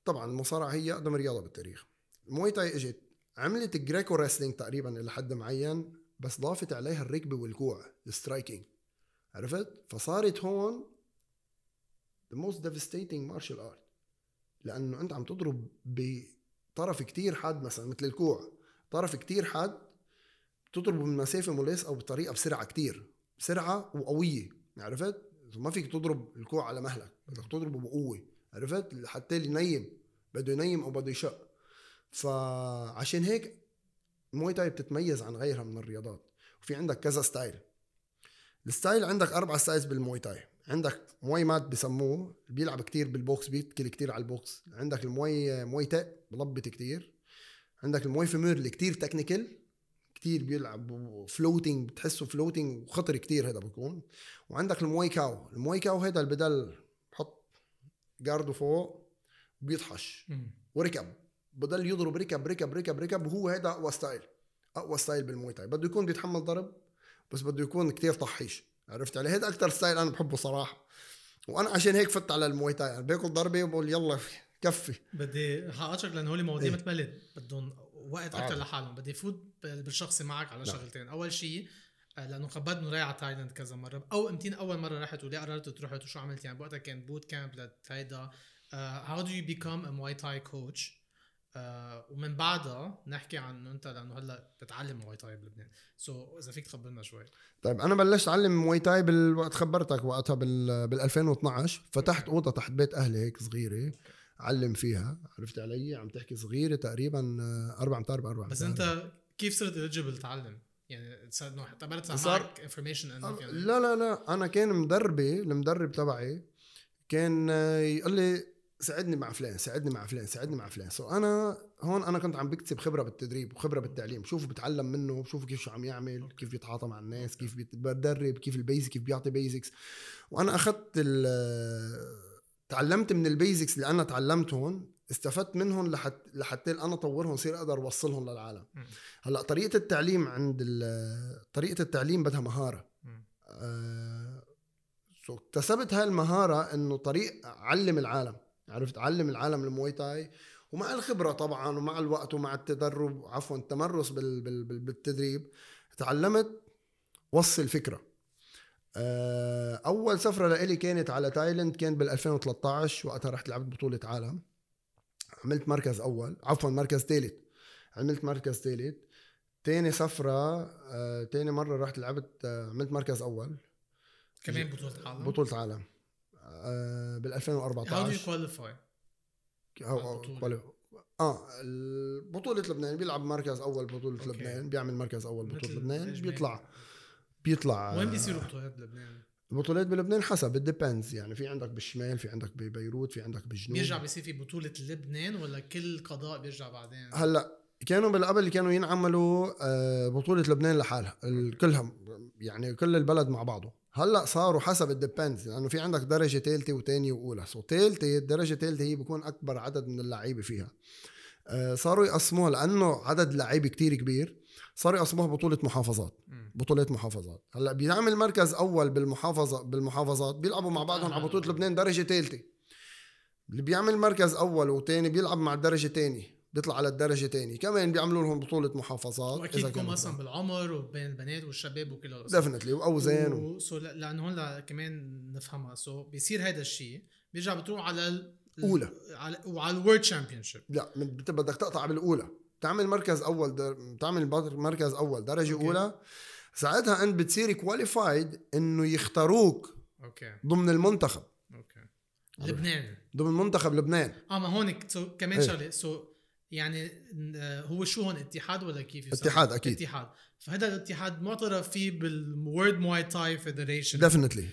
طبعا المصارعه هي اقدم رياضه بالتاريخ المواي تاي اجت عملت الجريكو ريسلينج تقريبا الى حد معين بس ضافت عليها الركبه والكوع السترايكينج عرفت فصارت هون the most devastating martial art لانه انت عم تضرب بطرف كتير حاد مثلا مثل الكوع طرف كتير حاد تضربه من مسافه مليس او بطريقه بسرعه كتير بسرعه وقويه عرفت ما فيك تضرب الكوع على مهلك بدك تضربه بقوه عرفت حتى اللي ينيم بده ينيم او بده يشق فعشان هيك الموي تاي بتتميز عن غيرها من الرياضات وفي عندك كذا ستايل الستايل عندك اربع ستايلز بالموي تاي عندك موي مات بسموه بيلعب كتير بالبوكس بيتكل كتير على البوكس عندك الموي موي تاء بلبط كتير عندك الموي فيمير اللي كتير تكنيكال كتير بيلعب فلوتنج بتحسه فلوتنج وخطر كتير هذا بيكون وعندك المويكاو كاو كاو هذا اللي بدل بحط جارده فوق بيطحش وركب بضل يضرب ركب ركب ركب ركب وهو هذا اقوى ستايل اقوى ستايل بالمواي تاي بده يكون بيتحمل ضرب بس بده يكون كتير طحيش عرفت علي يعني؟ هذا اكثر ستايل انا بحبه صراحه وانا عشان هيك فت على المواي تاي يعني باكل ضربه وبقول يلا كفي بدي حاقشك لانه هولي مواضيع إيه؟ متملل بدهم وقت اكثر لحالهم بدي فوت بالشخصي معك على نعم. شغلتين اول شيء آه، لانه انه رايح على تايلاند كذا مره او امتين اول مره رحت وليه قررت تروح وشو عملت يعني بوقتها كان بوت كامب لهيدا هاو دو يو بيكم ا مواي تاي كوتش ومن بعدها نحكي عن انه انت لانه هلا بتعلم مواي تاي بلبنان سو so, اذا فيك تخبرنا شوي طيب انا بلشت اعلم مواي تاي بالوقت خبرتك وقتها بال 2012 فتحت اوضه تحت بيت اهلي هيك صغيره okay. علم فيها عرفت علي عم تحكي صغيره تقريبا آه، اربع امتار باربع بس انت كيف صرت اليجبل تعلم يعني انه انفورميشن آه، يعني لا لا لا انا كان مدربي المدرب تبعي كان آه، يقول لي ساعدني مع فلان ساعدني مع فلان ساعدني مع فلان سو انا هون انا كنت عم بكتسب خبره بالتدريب وخبره بالتعليم شوف بتعلم منه بشوف كيف شو عم يعمل كيف بيتعاطى مع الناس كيف بدرب كيف البيزك كيف بيعطي بيزكس وانا اخذت تعلمت من البيزكس اللي انا تعلمتهم استفدت منهم لحتى لحتى انا اطورهم صير اقدر اوصلهم للعالم هلا طريقه التعليم عند طريقه التعليم بدها مهاره آه، اكتسبت هاي المهاره انه طريق علم العالم عرفت علم العالم المواي تاي ومع الخبره طبعا ومع الوقت ومع التدرب عفوا التمرس بال... بال... بالتدريب تعلمت وصل فكره آه، اول سفره لإلي كانت على تايلند كان بال 2013 وقتها رحت لعبت بطوله عالم عملت مركز اول عفوا مركز ثالث عملت مركز ثالث تاني سفرة ثاني آه، تاني مرة رحت لعبت آه، عملت مركز أول كمان بطولة عالم بطولة عالم بال 2014 هاو كواليفاي you اه بطولة لبنان بيلعب مركز أول بطولة okay. لبنان بيعمل مركز أول بطولة لبنان بيطلع بيطلع وين آه، بيصيروا بطولات بلبنان؟ البطولات بلبنان حسب الديبينز يعني في عندك بالشمال في عندك ببيروت في عندك بالجنوب بيرجع بيصير في بطولة لبنان ولا كل قضاء بيرجع بعدين؟ هلا كانوا بالقبل كانوا ينعملوا آه، بطولة لبنان لحالها كلها يعني كل البلد مع بعضه هلا صاروا حسب الديبينز لانه يعني في عندك درجة ثالثة وثانية واولى سو ثالثة الدرجة الثالثة هي بيكون اكبر عدد من اللعيبة فيها آه، صاروا يقسموها لانه عدد اللعيبة كتير كبير صار يقسموها بطوله محافظات بطوله محافظات هلا بيعمل مركز اول بالمحافظه بالمحافظات بيلعبوا مع بعضهم على بطوله لبنان درجه ثالثه اللي بيعمل مركز اول وثاني بيلعب مع الدرجه ثاني بيطلع على الدرجة الثانية كمان بيعملوا لهم بطولة محافظات واكيد كم اصلا بالعمر وبين البنات والشباب وكل هالقصص ديفنتلي واوزان و... و... لانه هون كمان نفهمها سو بيصير هذا الشيء بيرجع بتروح على الاولى على وعلى الورد شامبيون شيب لا بدك تقطع بالاولى بتعمل مركز اول در... بتعمل مركز اول درجه أوكي. اولى ساعتها انت بتصير كواليفايد انه يختاروك اوكي ضمن المنتخب اوكي لبنان ضمن منتخب لبنان اه ما هون كمان إيه. شغله سو يعني آه، هو شو هون اتحاد ولا كيف اتحاد اكيد اتحاد فهذا الاتحاد معترف فيه بالورد موي تاي فيدريشن ديفنتلي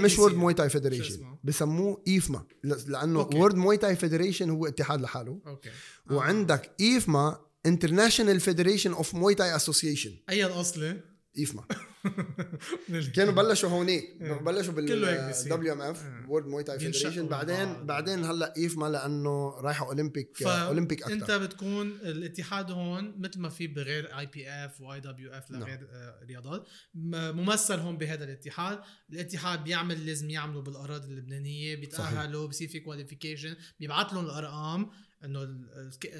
مش وورد موي تاي فيدريشن بسموه ايفما لانه وورد موي تاي فيدريشن هو اتحاد لحاله اوكي وعندك ايفما انترناشونال فيدريشن اوف موي تاي اسوسيشن اي الاصلي ايفما كانوا بلشوا هونيك إيه. بلشوا بال دبليو ام اف وورد موي تاي فيدريشن بعدين بعدين هلا ايفما لانه رايحه اولمبيك اولمبيك اكثر انت بتكون الاتحاد هون مثل ما في بغير اي بي اف واي دبليو اف لغير آه، رياضات ممثل هون بهذا الاتحاد الاتحاد بيعمل لازم يعملوا بالاراضي اللبنانيه بيتاهلوا بصير في كواليفيكيشن بيبعث لهم الارقام انه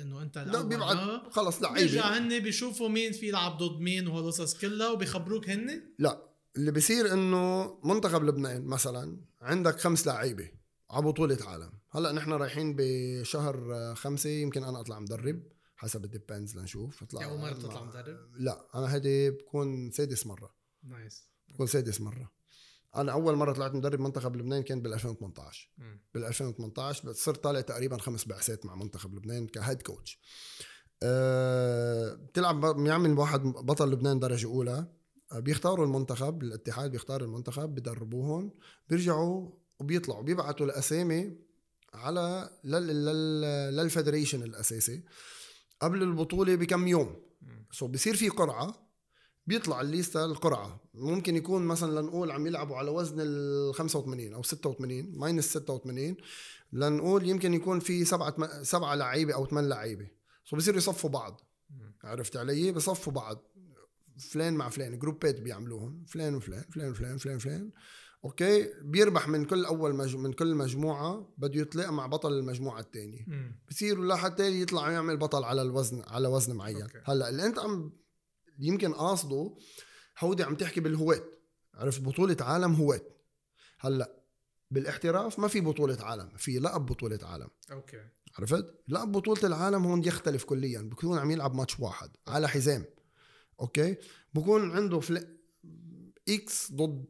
انه انت لا بيبعد آه. خلص لعيبه بيرجع هن بيشوفوا مين في يلعب ضد مين وهالقصص كلها وبيخبروك هن لا اللي بيصير انه منتخب لبنان مثلا عندك خمس لعيبه على بطوله عالم هلا نحن رايحين بشهر خمسة يمكن انا اطلع مدرب حسب الديبينز لنشوف اطلع اول مره تطلع مدرب؟ لا انا هيدي بكون سادس مره نايس بكون سادس مره انا اول مره طلعت مدرب منتخب لبنان كان بال 2018 بال 2018 صرت طالع تقريبا خمس بعثات مع منتخب لبنان كهيد كوتش أه بتلعب بيعمل واحد بطل لبنان درجه اولى آه، بيختاروا المنتخب الاتحاد بيختار المنتخب بدربوهم بيرجعوا وبيطلعوا بيبعتوا الاسامي على للفدريشن الاساسي قبل البطوله بكم يوم سو بصير في قرعه بيطلع الليستا القرعه ممكن يكون مثلا لنقول عم يلعبوا على وزن ال 85 او 86 ماينس 86 لنقول يمكن يكون في سبعه سبعه لعيبه او ثمان لعيبه سو بصيروا يصفوا بعض عرفت علي بصفوا بعض فلان مع فلان جروبات بيعملوهم فلان وفلان فلان وفلان فلان فلان اوكي بيربح من كل اول مج... من كل مجموعه بده يتلاقى مع بطل المجموعه الثانيه بصيروا لحتى يطلع يعمل بطل على الوزن على وزن معين أوكي. هلا اللي انت عم يمكن قاصده هودي عم تحكي بالهواة عرفت بطولة عالم هواة هلا بالاحتراف ما في بطولة عالم في لقب بطولة عالم اوكي عرفت؟ لقب بطولة العالم هون يختلف كليا بكون عم يلعب ماتش واحد على حزام اوكي بكون عنده فل... اكس ضد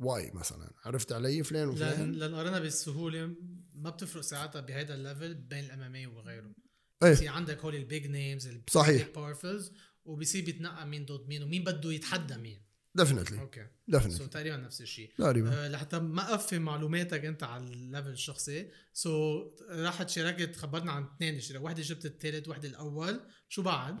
واي مثلا عرفت علي فلان وفلان لان قرنا بالسهوله ما بتفرق ساعتها بهيدا الليفل بين الام ام اي وغيره ايه عندك هول البيج نيمز صحيح باورفلز وبيصير يتنقى مين ضد مين ومين بده يتحدى مين ديفنتلي اوكي ديفنتلي سو تقريبا نفس الشيء تقريبا آه لحتى ما اقفي معلوماتك انت على الليفل الشخصي سو راحت شاركت خبرنا عن اثنين شاركت وحده جبت الثالث وحده الاول شو بعد؟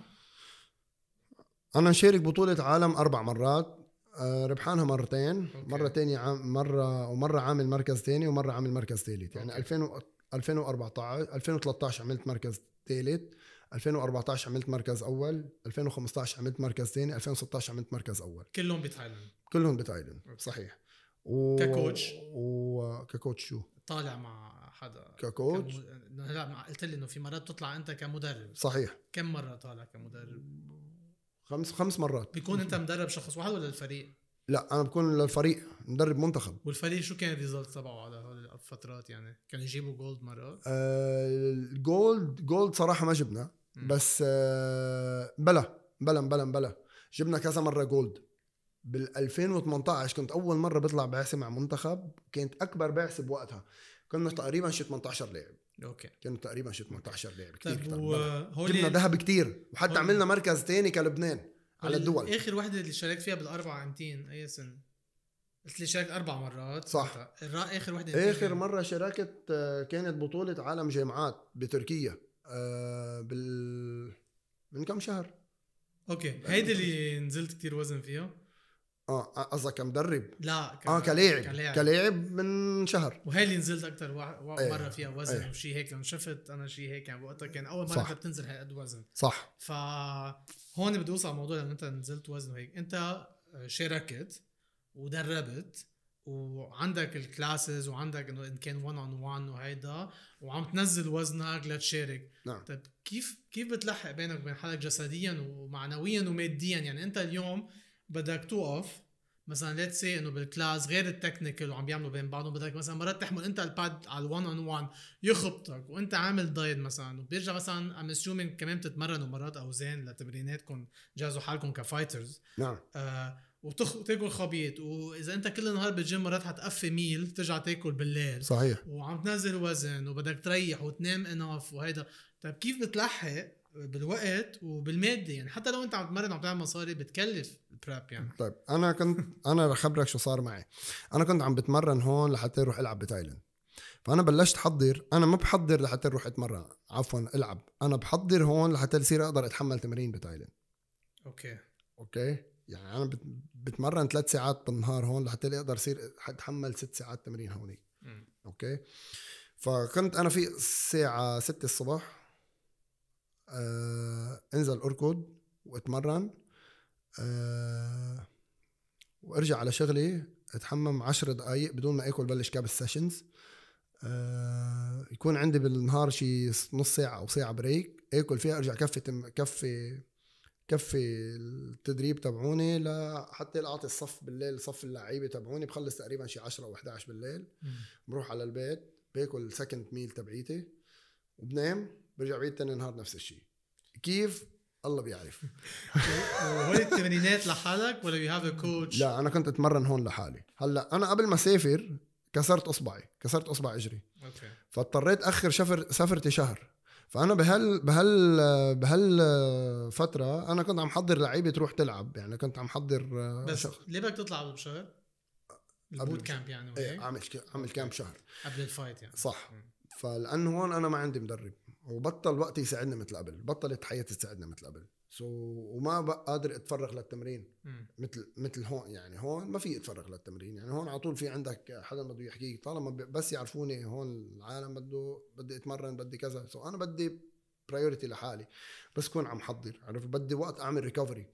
انا شارك بطوله عالم اربع مرات آه ربحانها مرتين أوكي. مره ثانيه عام مره ومره عامل مركز ثاني ومره عامل مركز ثالث يعني 2014 2013 عملت مركز ثالث 2014 عملت مركز اول 2015 عملت مركز ثاني 2016 عملت مركز اول كلهم بتايلاند كلهم بتايلاند صحيح و... ككوتش وككوتش شو طالع مع حدا ككوتش كم... هلا قلت لي انه في مرات بتطلع انت كمدرب صحيح كم مره طالع كمدرب خمس خمس مرات بيكون انت مدرب شخص واحد ولا الفريق لا انا بكون للفريق مدرب منتخب والفريق شو كان الريزلت تبعه على هول الفترات يعني كانوا يجيبوا جولد مرات؟ آه، الجولد جولد صراحه ما جبنا بس آه بلا بلا بلا بلا جبنا كذا مره جولد بال 2018 كنت اول مره بطلع بعثه مع منتخب كانت اكبر بعثه بوقتها كنا تقريبا شي 18 لاعب اوكي كنا تقريبا شي 18 لاعب كثير طيب جبنا ذهب كثير وحتى هولي. عملنا مركز ثاني كلبنان على الدول اخر وحده اللي شاركت فيها بالاربعه عامتين اي سنه قلت لي شاركت اربع مرات صح اخر وحده اخر مره شاركت آه، كانت بطوله عالم جامعات بتركيا آه، بال من كم شهر اوكي هيدي اللي نزلت كتير وزن فيها آه،, اه قصدك كمدرب لا كم... اه كلاعب كلاعب كلاعب من شهر وهي اللي نزلت اكثر و... و... ايه. مره فيها وزن ايه. وشي هيك شفت انا شي هيك يعني وقتها كان اول مره صح. انت بتنزل هالقد وزن صح فهون بدي اوصل على الموضوع انه انت نزلت وزن وهيك انت شاركت ودربت وعندك الكلاسز وعندك انه ان كان 1 اون 1 وهيدا وعم تنزل وزنك لتشارك نعم طيب كيف كيف بتلحق بينك وبين حالك جسديا ومعنويا وماديا يعني انت اليوم بدك توقف مثلا ليت سي انه بالكلاس غير التكنيكال وعم بيعملوا بين بعضهم بدك مثلا مرات تحمل انت الباد على الون اون وان يخبطك وانت عامل دايت مثلا وبيرجع مثلا ام اسيومينج كمان بتتمرنوا مرات اوزان لتمريناتكم جازوا حالكم كفايترز نعم آه وتاكل خبيط واذا انت كل النهار بالجيم مرات حتقفي ميل ترجع تاكل بالليل صحيح وعم تنزل وزن وبدك تريح وتنام انف وهيدا طيب كيف بتلحق بالوقت وبالماده يعني حتى لو انت عم تمرن عم تعمل مصاري بتكلف البراب يعني طيب انا كنت انا رح اخبرك شو صار معي انا كنت عم بتمرن هون لحتى اروح العب بتايلند فانا بلشت احضر انا ما بحضر لحتى اروح اتمرن عفوا العب انا بحضر هون لحتى يصير اقدر اتحمل تمارين بتايلند اوكي اوكي يعني انا بتمرن ثلاث ساعات بالنهار هون لحتى اقدر يصير اتحمل ست ساعات تمرين هوني اوكي فكنت انا في الساعه 6 الصبح آه انزل اركض واتمرن آه وارجع على شغلي اتحمم عشر دقائق بدون ما اكل بلش كاب السيشنز آه يكون عندي بالنهار شي نص ساعة أو ساعة بريك آكل فيها أرجع كفي كفي كفي التدريب تبعوني لحتى أعطي الصف بالليل صف اللعيبة تبعوني بخلص تقريبا شي 10 أو 11 بالليل بروح على البيت باكل سكند ميل تبعيتي وبنام برجع بعيد ثاني نهار نفس الشيء كيف الله بيعرف هون التمرينات لحالك ولا يو هاف ا كوتش لا انا كنت اتمرن هون لحالي هلا انا قبل ما اسافر كسرت اصبعي كسرت اصبع اجري اوكي فاضطريت اخر شفر سفرتي شهر فانا بهال بهال بهال فتره انا كنت عم حضر لعيبه تروح تلعب يعني كنت عم حضر آه، بس شهر. ليه بدك تطلع قبل بشهر؟ البوت كامب يعني ايه عامل عامل كامب شهر قبل الفايت يعني صح فلانه هون انا ما عندي مدرب وبطل وقت يساعدنا مثل قبل بطلت حياتي تساعدنا مثل قبل سو so, وما بقى قادر اتفرغ للتمرين مثل مثل هون يعني هون ما في اتفرغ للتمرين يعني هون على طول في عندك حدا بده يحكيك طالما بس يعرفوني هون العالم بده بدي اتمرن بدي كذا سو so, انا بدي برايورتي لحالي بس كون عم حضر عرفت بدي وقت اعمل ريكفري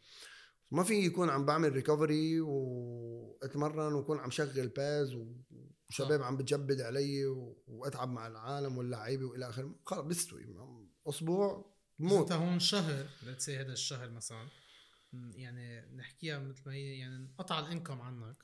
ما في يكون عم بعمل ريكفري واتمرن وكون عم شغل باز و... وشباب آه. عم بتجبد علي واتعب مع العالم واللعيبه والى اخره خلص بستوي اسبوع موت انت هون شهر لتسي هذا الشهر مثلا يعني نحكيها مثل ما هي يعني انقطع الانكم عنك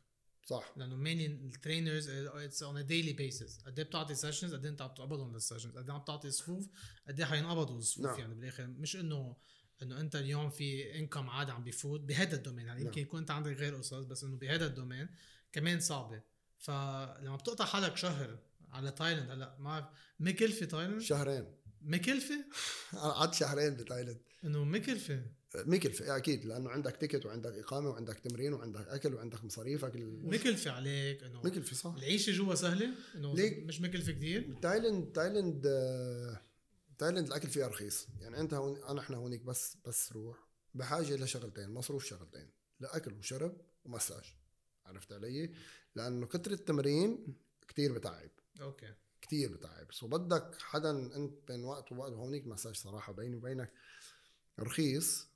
صح لانه ميني الترينرز اتس اون ديلي بيسز قد ايه بتعطي سيشنز قد ايه انت عم تقبضهم للسيشنز قد ايه عم تعطي صفوف قد ايه حينقبضوا الصفوف نعم. يعني بالاخر مش انه انه انت اليوم في انكم عادي عم بيفوت بهذا الدومين يعني نعم. يمكن يكون انت عندك غير قصص بس انه بهذا الدومين كمان صعبه فلما بتقطع حالك شهر على تايلاند هلا ما مكلفه تايلاند شهرين مكلفه؟ قعدت شهرين بتايلاند انه مكلفه إيه، مكلفه اكيد لانه عندك تيكت وعندك اقامه وعندك تمرين وعندك اكل وعندك مصاريفك ال... مكلفه عليك انه مكلفه صح العيشه جوا سهله انه مش مكلفه كثير تايلاند تايلاند تايلاند الاكل فيها رخيص يعني انت هون انا احنا هونيك بس بس روح بحاجه لشغلتين مصروف شغلتين لاكل وشرب ومساج عرفت علي؟ لانه كثره التمرين كثير بتعب اوكي كثير بتعب سو بدك حدا انت بين وقت ووقت وهونيك مساج صراحه بيني وبينك رخيص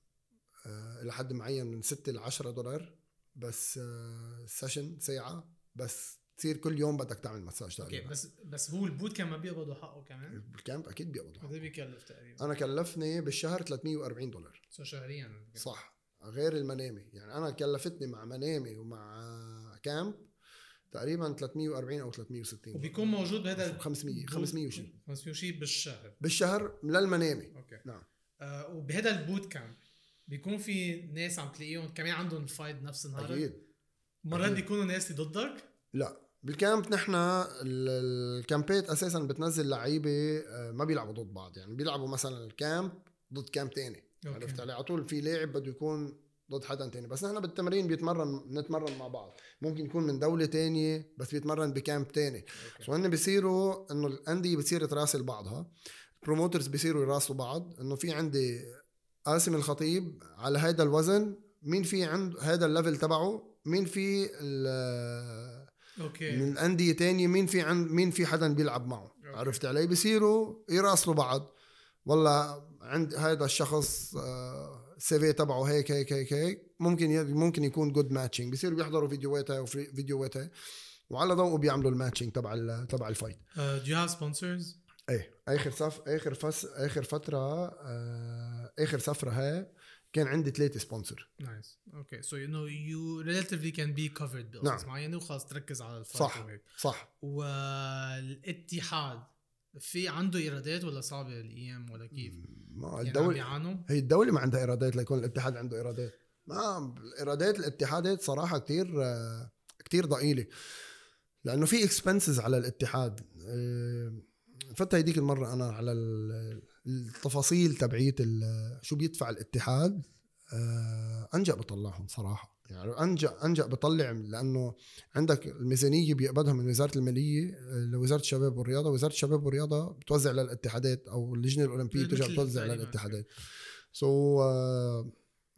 آه الى حد معين من 6 ل 10 دولار بس آه سيشن ساعه بس تصير كل يوم بدك تعمل مساج تقريبا اوكي بس بس هو البوت كامب ما بيقبضوا حقه كمان الكامب اكيد بيقبضوا حقه بيكلف تقريبا انا كلفني بالشهر 340 دولار سو شهريا صح غير المنامي يعني انا كلفتني مع منامي ومع كامب تقريبا 340 او 360 وبيكون موجود بهذا 500 500 وشيء 500 وشيء بالشهر بالشهر للمنامه اوكي نعم آه وبهذا البوت كامب بيكون في ناس عم تلاقيهم كمان عندهم الفايد نفس النهار اكيد مرات بيكونوا ناس ضدك؟ لا بالكامب نحن الكامبات اساسا بتنزل لعيبه آه، ما بيلعبوا ضد بعض يعني بيلعبوا مثلا الكامب ضد كامب تاني عرفت علي على طول في لاعب بده يكون ضد حدا تاني بس نحن بالتمرين بيتمرن بنتمرن مع بعض ممكن يكون من دولة تانية بس بيتمرن بكامب تاني سو هن بيصيروا انه الاندية بتصير تراسل بعضها البروموترز بيصيروا يراسلوا بعض انه في عندي قاسم الخطيب على هيدا الوزن مين في عند هذا الليفل تبعه مين في اوكي من الانديه تانية مين في عند مين في حدا بيلعب معه أوكي. عرفت علي بصيروا يراسلوا بعض والله عند هذا الشخص آه السيفي تبعه هيك هيك هيك هيك ممكن ممكن يكون جود ماتشنج بيصيروا بيحضروا فيديوهاتها وفيديوهاتها وعلى ضوءه بيعملوا الماتشنج تبع تبع الفايت دو يو هاف سبونسرز؟ ايه اخر صف اخر فس اخر فتره آه، اخر سفره هاي كان عندي ثلاثه سبونسر نايس اوكي سو يو نو يو ريلاتيفلي كان بي كفرد بلز معينه وخلص تركز على الفايت صح وهيك. صح والاتحاد في عنده ايرادات ولا صعبه الايام e ولا كيف؟ ما الدوله يعني هي الدوله ما عندها ايرادات ليكون الاتحاد عنده ايرادات ما ايرادات الاتحادات صراحه كثير آه، كثير ضئيله لانه في اكسبنسز على الاتحاد آه، فتى هديك المره انا على التفاصيل تبعيه شو بيدفع الاتحاد آه، انجا بطلعهم صراحه يعني انجا انجا بطلع لانه عندك الميزانيه بيقبضها من وزاره الماليه آه، لوزاره الشباب والرياضه، وزاره الشباب والرياضه بتوزع للاتحادات او اللجنه الاولمبيه بترجع بتوزع أيوة، للاتحادات. سو so,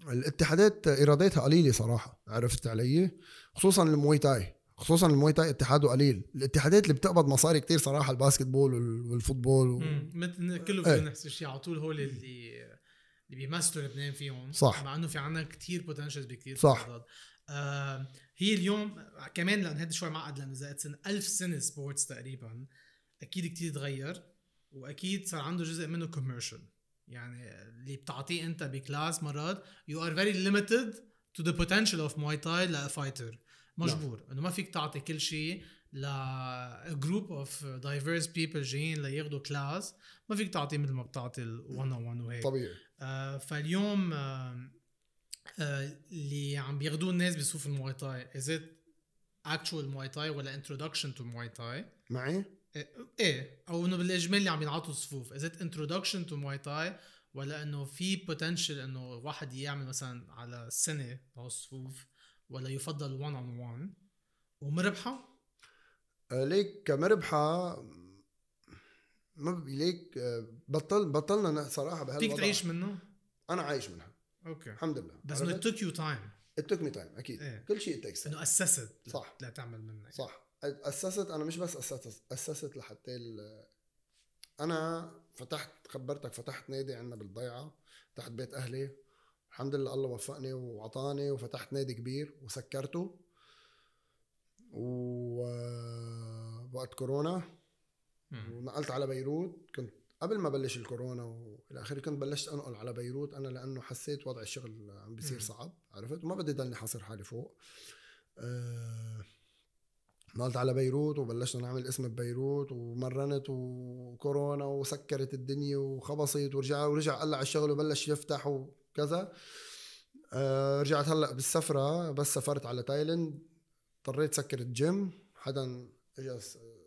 uh, الاتحادات ايراداتها قليله صراحه عرفت علي؟ خصوصا المواي تاي خصوصا المواي تاي اتحاده قليل، الاتحادات اللي بتقبض مصاري كتير صراحه الباسكت بول والفوتبول و... مثل كله إيه. بنفس الشيء على طول هول اللي اللي بيمثلوا لبنان فيهم صح مع انه في عنا كتير بوتنشلز بكتير صح آه هي اليوم كمان لان هذا شوي معقد لانه زائد سنه 1000 سنه سبورتس تقريبا اكيد كتير تغير واكيد صار عنده جزء منه كوميرشال يعني اللي بتعطيه انت بكلاس مرات يو ار فيري ليمتد تو ذا بوتنشال اوف ماي تاي لفايتر مجبور انه ما فيك تعطي كل شيء جروب اوف دايفيرس بيبل جايين لياخذوا كلاس ما فيك تعطي مثل ما بتعطي ال 1 on 1 وهيك طبيعي آه، فاليوم آه، آه، اللي عم بياخذوه الناس بصفوف المواي تاي از ات اكشوال مواي تاي ولا انتروداكشن تو مواي تاي معي؟ ايه او انه بالاجمال اللي عم ينعطوا صفوف از ات انتروداكشن تو مواي تاي ولا انه في بوتنشل انه واحد يعمل مثلا على سنه او صفوف ولا يفضل 1 اون 1 ومربحه؟ ليك كمربحه ما ليك بطل بطلنا صراحه بهالوضع فيك تعيش منه؟ انا عايش منها اوكي الحمد لله بس انه توك يو تايم ات توك مي تايم اكيد إيه. كل شيء تكس انه اسست صح لتعمل منه صح اسست انا مش بس اسست اسست لحتى انا فتحت خبرتك فتحت نادي عندنا بالضيعه تحت بيت اهلي الحمد لله الله وفقني وعطاني وفتحت نادي كبير وسكرته ووقت كورونا ونقلت على بيروت كنت قبل ما بلش الكورونا والى اخره كنت بلشت انقل على بيروت انا لانه حسيت وضع الشغل عم بيصير صعب عرفت وما بدي ضلني حاصر حالي فوق أه نقلت على بيروت وبلشنا نعمل اسم ببيروت ومرنت وكورونا وسكرت الدنيا وخبصت ورجع ورجع قلع الشغل وبلش يفتح وكذا أه رجعت هلا بالسفره بس سافرت على تايلند اضطريت سكر الجيم حدا اجى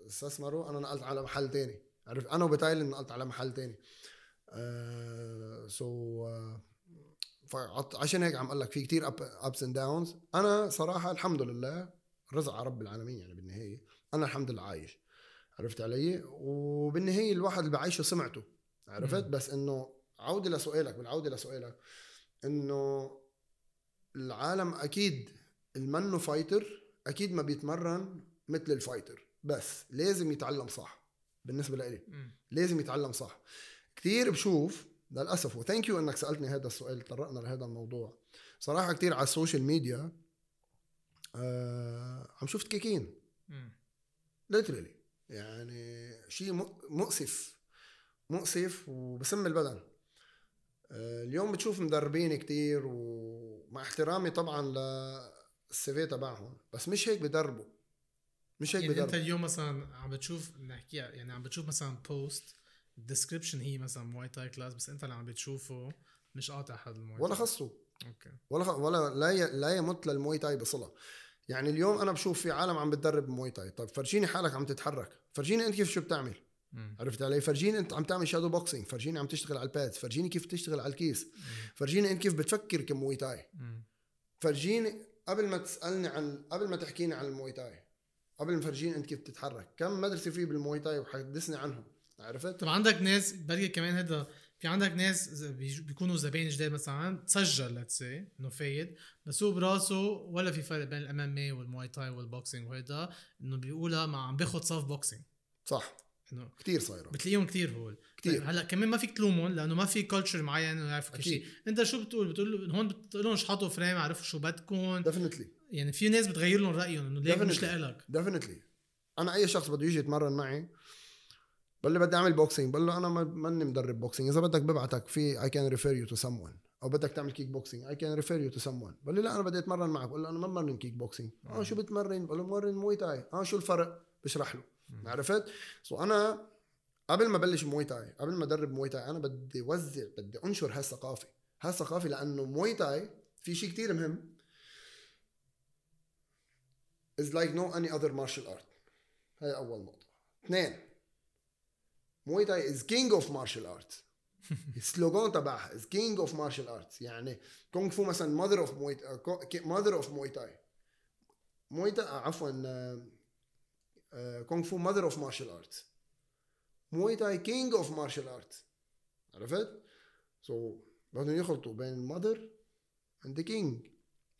استثمروا انا نقلت على محل تاني عرفت انا وبتايل نقلت على محل تاني سو أه, آه، عشان هيك عم اقول لك في كثير ابس اند داونز انا صراحه الحمد لله رزق على رب العالمين يعني بالنهايه انا الحمد لله عايش عرفت علي وبالنهايه الواحد اللي بعيشه سمعته عرفت بس انه عوده لسؤالك بالعوده لسؤالك انه العالم اكيد المنو فايتر اكيد ما بيتمرن مثل الفايتر بس لازم يتعلم صح بالنسبه لإلي لازم يتعلم صح كثير بشوف للاسف وثانك يو انك سالتني هذا السؤال تطرقنا لهذا الموضوع صراحه كثير على السوشيال ميديا آه عم شفت كيكين ليترلي يعني شيء مؤسف مؤسف وبسم البدن آه، اليوم بتشوف مدربين كثير ومع احترامي طبعا للسيفي تبعهم بس مش هيك بدربوا مش هيك يعني انت اليوم مثلا عم بتشوف نحكي يعني عم بتشوف مثلا بوست الديسكربشن هي مثلا مواي تاي كلاس بس انت اللي عم بتشوفه مش قاطع حد المواي ولا خصه اوكي ولا ولا لا ي... لا يمت للمواي تاي بصله يعني اليوم انا بشوف في عالم عم بتدرب مواي تاي طيب فرجيني حالك عم تتحرك فرجيني انت كيف شو بتعمل مم. عرفت علي فرجيني انت عم تعمل شادو بوكسينج فرجيني عم تشتغل على البادز فرجيني كيف تشتغل على الكيس مم. فرجيني انت كيف بتفكر كمواي تاي فرجيني قبل ما تسالني عن قبل ما تحكيني عن المواي تاي قبل مفرجين انت كيف بتتحرك كم مدرسه في بالمواي تاي وحدثني عنهم عرفت طب عندك ناس بلكي كمان هذا في عندك ناس بيكونوا زباين جداد مثلا تسجل ليتس انه فايد بس هو براسه ولا في فرق بين الام ام اي والمواي تاي والبوكسينج وهيدا انه بيقولها ما عم باخذ صف بوكسينج صح انه كثير صايره بتلاقيهم كثير هول كثير طيب هلا كمان ما فيك تلومهم لانه ما في كلتشر معين انه يعرفوا كل شيء انت شو بتقول بتقول هون بتقول لهم حطوا فريم عرفوا شو بدكم ديفنتلي يعني في ناس بتغير لهم رايهم انه ليه مش لك ديفنتلي انا اي شخص بده يجي يتمرن معي بقول لي بدي اعمل بوكسينج بقول له انا ماني مدرب بوكسينج اذا بدك ببعتك في اي كان ريفير يو تو سم او بدك تعمل كيك بوكسينج اي كان ريفير يو تو سم بقول لي لا انا بدي اتمرن معك بقول له انا ما بمرن كيك بوكسينج اه شو بتمرن بقول له بمرن موي تاي اه شو الفرق بشرح له عرفت سو انا قبل ما بلش موي تاي قبل ما ادرب موي تاي انا بدي وزع بدي انشر هالثقافه هالثقافه لانه موي تاي في شيء كثير مهم is like no any other martial art هاي أول نقطة اثنين موي تاي is king of martial arts السلوغان تبعها is king of martial arts يعني كونغ فو مثلا mother of موي mother of موي تاي موي تاي عفوا كونغ فو ماذر اوف مارشال ارتس موي تاي كينج اوف مارشال ارتس عرفت؟ سو so, بدهم يخلطوا بين المذر اند ذا كينج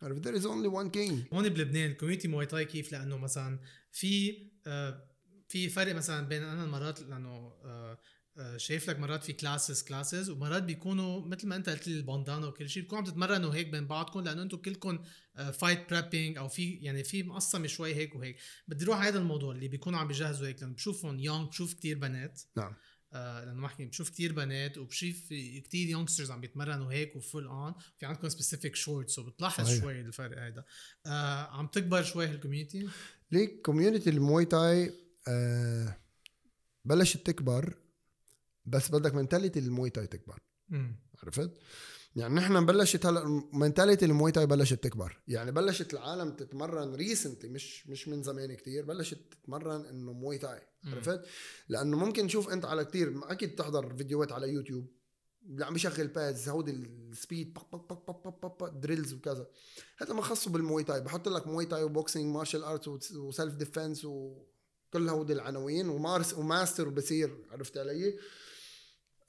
عرفت there is only one هون بلبنان كوميونتي مواي تاي كيف لانه مثلا في آه، في فرق مثلا بين انا مرات لانه آه، آه، شايف لك مرات في كلاسز كلاسز ومرات بيكونوا مثل ما انت قلت لي الباندانا وكل شيء بتكونوا عم تتمرنوا هيك بين بعضكم لانه انتم كلكم فايت بريبينج او في يعني في مقسمه شوي هيك وهيك بدي اروح على هذا الموضوع اللي بيكونوا عم بيجهزوا هيك لانه بشوفهم يونغ بشوف كثير بنات نعم آه، لانه لانه بحكي بشوف كثير بنات وبشوف كثير يونغسترز عم بيتمرنوا هيك وفول اون في عندكم سبيسيفيك شورتس وبتلاحظ صحيح. شوي الفرق هيدا آه، عم تكبر شوي هالكوميونتي ليك كوميونتي المواي تاي آه، بلشت تكبر بس بدك منتاليتي المواي تاي تكبر م. عرفت؟ يعني نحن بلشت هلا منتاليتي المواي تاي بلشت تكبر يعني بلشت العالم تتمرن ريسنتلي مش مش من زمان كتير بلشت تتمرن انه مواي تاي عرفت لانه ممكن تشوف انت على كتير اكيد بتحضر فيديوهات على يوتيوب اللي عم بيشغل بادز هودي السبيد بق بق بق بق بق بق دريلز وكذا هذا ما خصه بالمواي تاي بحط لك مواي تاي وبوكسينج مارشال ارتس وسيلف ديفنس وكل هودي العناوين ومارس وماستر وبصير عرفت علي؟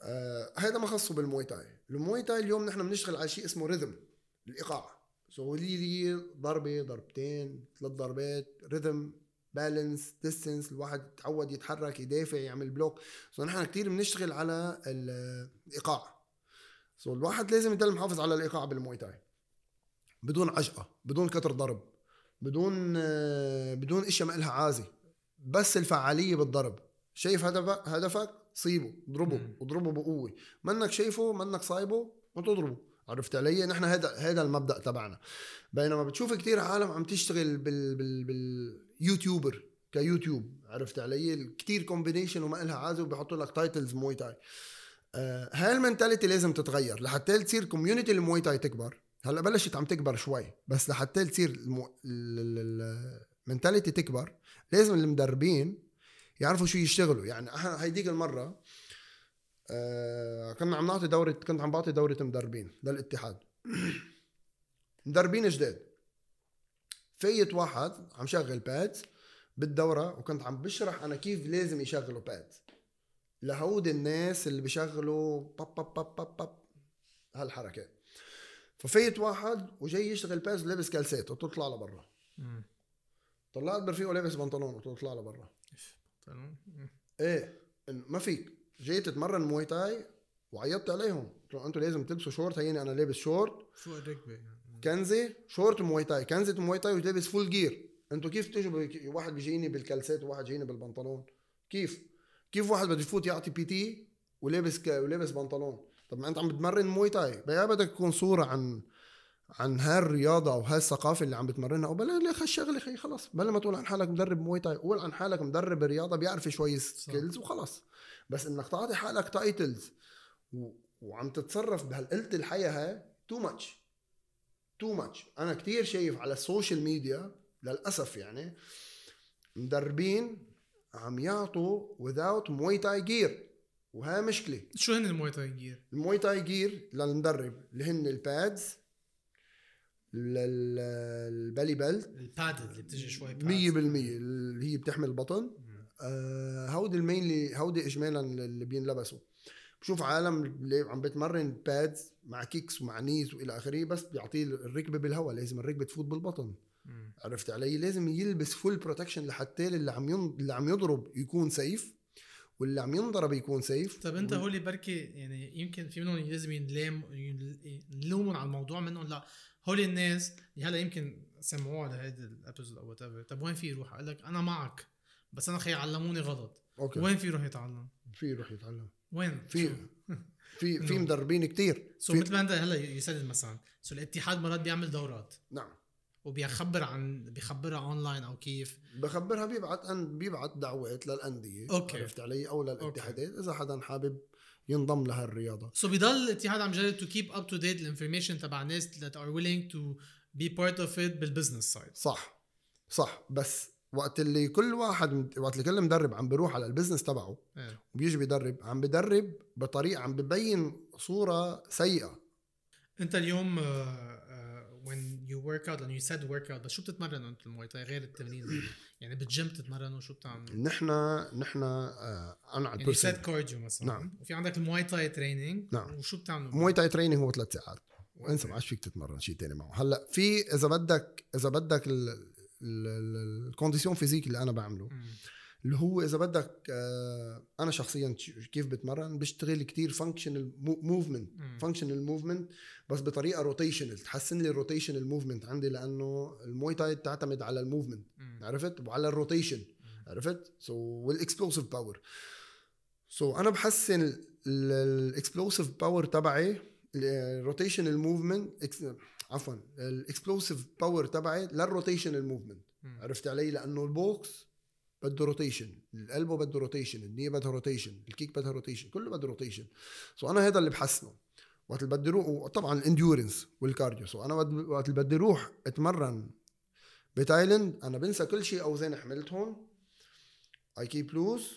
آه هذا ما خصه بالمويتاي تاي تاي اليوم نحن بنشتغل على شيء اسمه ريذم الايقاع سو لي ضربه ضربتين ثلاث ضربات ريذم بالانس ديستنس الواحد تعود يتحرك يدافع يعمل بلوك سو نحن كثير بنشتغل على الايقاع سو الواحد لازم يضل محافظ على الايقاع بالمويتاي تاي بدون عجقه بدون كتر ضرب بدون آه، بدون اشياء ما لها عازه بس الفعاليه بالضرب شايف هدفك هدفك صيبه اضربه اضربه بقوه منك شايفه منك صايبه ما تضربه عرفت علي؟ نحن هذا هذا المبدا تبعنا بينما بتشوف كثير عالم عم تشتغل بال بال باليوتيوبر كيوتيوب عرفت علي؟ كثير كومبينيشن وما لها عازه وبيحطوا لك تايتلز موي تاي آه هاي المينتاليتي لازم تتغير لحتى تصير كوميونتي الموي تاي تكبر هلا بلشت عم تكبر شوي بس لحتى تصير المو... المنتاليتي تكبر لازم المدربين يعرفوا شو يشتغلوا يعني احنا هيديك المره آه كنا عم نعطي دوره كنت عم بعطي دوره مدربين للاتحاد مدربين جداد فيت واحد عم شغل بادز بالدوره وكنت عم بشرح انا كيف لازم يشغلوا بادز لهود الناس اللي بيشغلوا باب باب باب باب باب هالحركات ففيت واحد وجاي يشتغل باز لابس كالسات قلت له اطلع لبرا طلعت برفيقه لابس بنطلون قلت له اطلع لبرا مثلا ايه ما فيك جيت تتمرن موي تاي وعيطت عليهم قلت لهم انتم لازم تلبسوا شورت هيني انا لابس شورت شو الركبه كنزه شورت موي تاي كنزه موي تاي ولابس فول جير انتم كيف تيجوا واحد بيجيني بالكلسات وواحد بيجيني بالبنطلون كيف كيف واحد بده يفوت يعطي بي تي ولابس ك... ولابس بنطلون طب ما انت عم بتمرن موي تاي بدك تكون صوره عن عن هالرياضه او هالثقافه اللي عم بتمرنها او بلا لك شغلة خي خلص بلا ما تقول عن حالك مدرب موي تاي قول عن حالك مدرب رياضه بيعرف شوي سكيلز وخلص بس انك تعطي حالك تايتلز و... وعم تتصرف بهالقلة الحياه هاي تو ماتش تو ماتش انا كثير شايف على السوشيال ميديا للاسف يعني مدربين عم يعطوا without موي تاي جير وهي مشكله شو هن الموي تاي جير؟ الموي تاي جير للمدرب اللي هن البادز البالي بيلت البادد اللي بتجي شوي 100% اللي هي بتحمل البطن آه هودي المينلي هودي اجمالا اللي بينلبسوا بشوف عالم اللي عم بتمرن بادز مع كيكس ومع نيز والى اخره بس بيعطيه الركبه بالهواء لازم الركبه تفوت بالبطن مم. عرفت علي لازم يلبس فول بروتكشن لحتى اللي عم ين... اللي عم يضرب يكون سيف واللي عم ينضرب يكون سيف طب انت هو بركي يعني يمكن في منهم لازم ينلام ينلومهم على الموضوع منهم لا هول الناس اللي يعني هلا يمكن سمعوها لهيدا الابيزود او وات ايفر طيب وين في يروح؟ قال لك انا معك بس انا خي علموني غلط أوكي. وين في يروح يتعلم؟ في يروح يتعلم وين؟ في في في مدربين كثير سو مثل ما انت هلا يسدد مثلا سو الاتحاد مرات بيعمل دورات نعم وبيخبر عن بيخبرها اونلاين او كيف بخبرها بيبعت أن بيبعت دعوات للانديه اوكي عرفت علي او للاتحادات اذا حدا حابب ينضم لهالرياضه سو so بضل الاتحاد عم جرب تو كيب اب تو ديت الانفورميشن تبع الناس ذات ار ويلينج تو بي بارت اوف ات بالبزنس سايد صح صح بس وقت اللي كل واحد وقت اللي كل مدرب عم بيروح على البزنس تبعه yeah. إيه. وبيجي بيدرب عم بدرب بطريقه عم ببين صوره سيئه انت اليوم آه، when you work out and you said work out بس شو بتتمرنوا انتم المواي تاي غير التمرين يعني بالجيم بتتمرنوا شو بتعملوا؟ نحن نحن آه انا على يعني كارديو مثلا نعم وفي عندك المواي تاي تريننج نعم وشو بتعملوا؟ المواي تاي تريننج هو ثلاث ساعات وانسى ما عادش فيك تتمرن شيء ثاني معه هلا في اذا بدك اذا بدك الكونديسيون فيزيك اللي انا بعمله اللي هو اذا بدك آه، انا شخصيا كيف بتمرن بشتغل كتير فانكشنال موفمنت فانكشنال موفمنت بس بطريقه روتيشنال تحسن لي الروتيشنال موفمنت عندي لانه الموي تاي بتعتمد على الموفمنت عرفت وعلى الروتيشن عرفت سو والاكسبلوسيف باور سو انا بحسن الاكسبلوسيف باور تبعي الروتيشنال موفمنت عفوا الاكسبلوسيف باور تبعي للروتيشنال موفمنت عرفت علي لانه البوكس بده روتيشن القلب بده روتيشن النية بدها روتيشن الكيك بدها روتيشن كله بده روتيشن سو انا هذا اللي بحسنه وقت اللي بدي روح وطبعا الانديورنس والكارديو سو انا وقت اللي بدي روح اتمرن بتايلند انا بنسى كل شيء اوزان حملتهم اي كيب لوز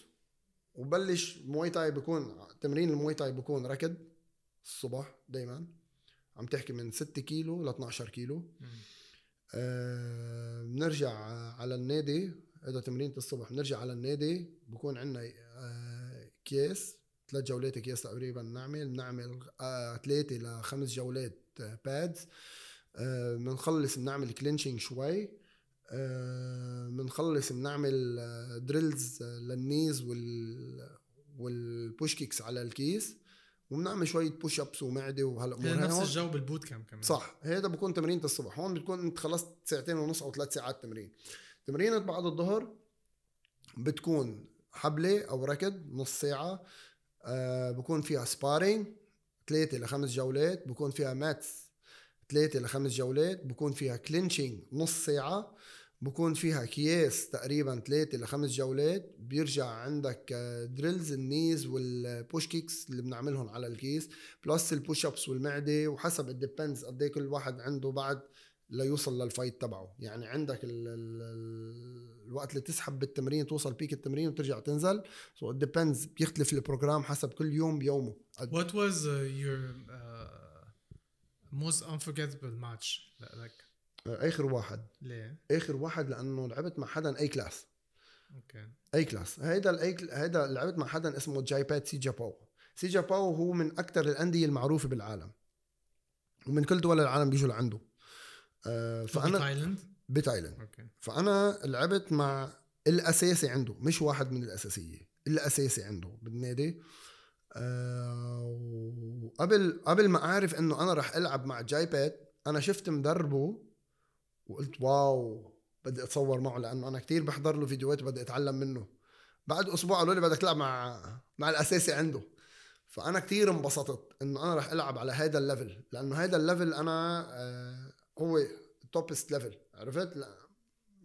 وبلش موي تاي بكون تمرين الموي تاي بكون ركض الصبح دائما عم تحكي من 6 كيلو ل 12 كيلو آه، بنرجع آه على النادي هذا تمرينة الصبح بنرجع على النادي بكون عندنا آه، كيس ثلاث جولات كيس تقريبا نعمل بنعمل ثلاثة لخمس جولات بادز بنخلص بنعمل كلينشينج شوي بنخلص بنعمل دريلز للنيز وال والبوش كيكس على الكيس وبنعمل شويه بوش ابس ومعده وهالامور نفس الجو بالبوت كامب كمان صح هذا بكون تمرينة الصبح هون بتكون انت خلصت ساعتين ونص او ثلاث ساعات تمرين تمرينة بعد الظهر بتكون حبلة أو ركض نص ساعة آه بكون فيها سبارينج ثلاثة لخمس جولات بكون فيها ماتس ثلاثة لخمس جولات بكون فيها كلينشينج نص ساعة بكون فيها كياس تقريبا ثلاثة لخمس جولات بيرجع عندك درلز النيز والبوش كيكس اللي بنعملهم على الكيس بلس البوش ابس والمعدة وحسب الديبنز قد إيه كل واحد عنده بعد ليوصل للفايت تبعه يعني عندك الـ الـ الوقت اللي تسحب بالتمرين توصل بيك التمرين وترجع تنزل سو ات ديبيندز بيختلف البروجرام حسب كل يوم بيومه وات واز يور موست انفورجيتبل ماتش unforgettable لك؟ آه، اخر واحد ليه؟ اخر واحد لانه لعبت مع حدا اي كلاس اوكي اي كلاس هيدا الاي هيدا لعبت مع حدا اسمه جاي بات سي جاباو سي جاباو هو من اكثر الانديه المعروفه بالعالم ومن كل دول العالم بيجوا لعنده آه، فانا بيت ايلاند بيت ايلاند اوكي فانا لعبت مع الاساسي عنده مش واحد من الاساسيه الاساسي عنده بالنادي آه، وقبل قبل ما اعرف انه انا رح العب مع جاي بيت انا شفت مدربه وقلت واو بدي اتصور معه لانه انا كتير بحضر له فيديوهات وبدي اتعلم منه بعد اسبوع قالوا لي بدك تلعب مع مع الاساسي عنده فانا كتير انبسطت انه انا رح العب على هذا الليفل لانه هذا الليفل انا آه، هو توبست ليفل عرفت؟ لا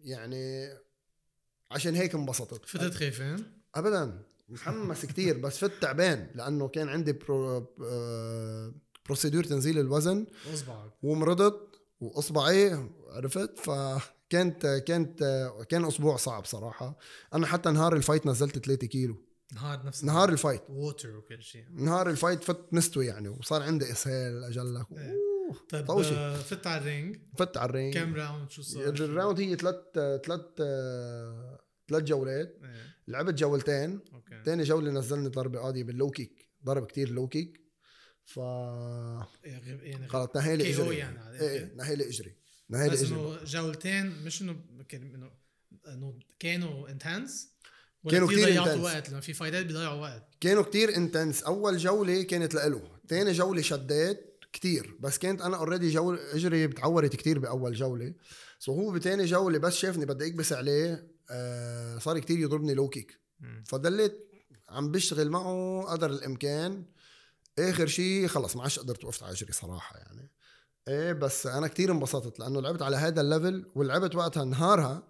يعني عشان هيك انبسطت فتت خيفان؟ ابدا متحمس كثير بس فت تعبان لانه كان عندي برو بروسيدور آه، تنزيل الوزن اصبعك ومرضت واصبعي عرفت فكانت كانت كان اسبوع صعب صراحه انا حتى نهار الفايت نزلت 3 كيلو نهار نفس نهار الفايت ووتر وكل شيء نهار الفايت فت مستوي يعني وصار عندي اسهال اجلك ايه. طيب طوشي آه، فت على الرينج فت على الرينج كم راوند شو صار؟ الراوند هي ثلاث ثلاث ثلاث آه، جولات ايه. لعبت جولتين اوكي ثاني جوله نزلني ضربه قاضيه باللو كيك ضرب كثير لو كيك ف إيه، يعني خلص نهيلي اجري يعني ايه, إيه. نهيلي اجري نهالي اجري بس انه جولتين مش انه انه كانوا انتنس كانوا كثير ضيعوا وقت لانه في فايدات بيضيعوا وقت كانوا كثير انتنس اول جوله كانت لإله ثاني جوله شدات كتير بس كانت انا اوريدي جول اجري بتعورت كتير باول جوله سو هو بتاني جوله بس شافني بدي اكبس عليه آه صار كتير يضربني لو كيك فضليت عم بشتغل معه قدر الامكان اخر شيء خلص ما عادش قدرت وقفت على اجري صراحه يعني ايه بس انا كتير انبسطت لانه لعبت على هذا الليفل ولعبت وقتها نهارها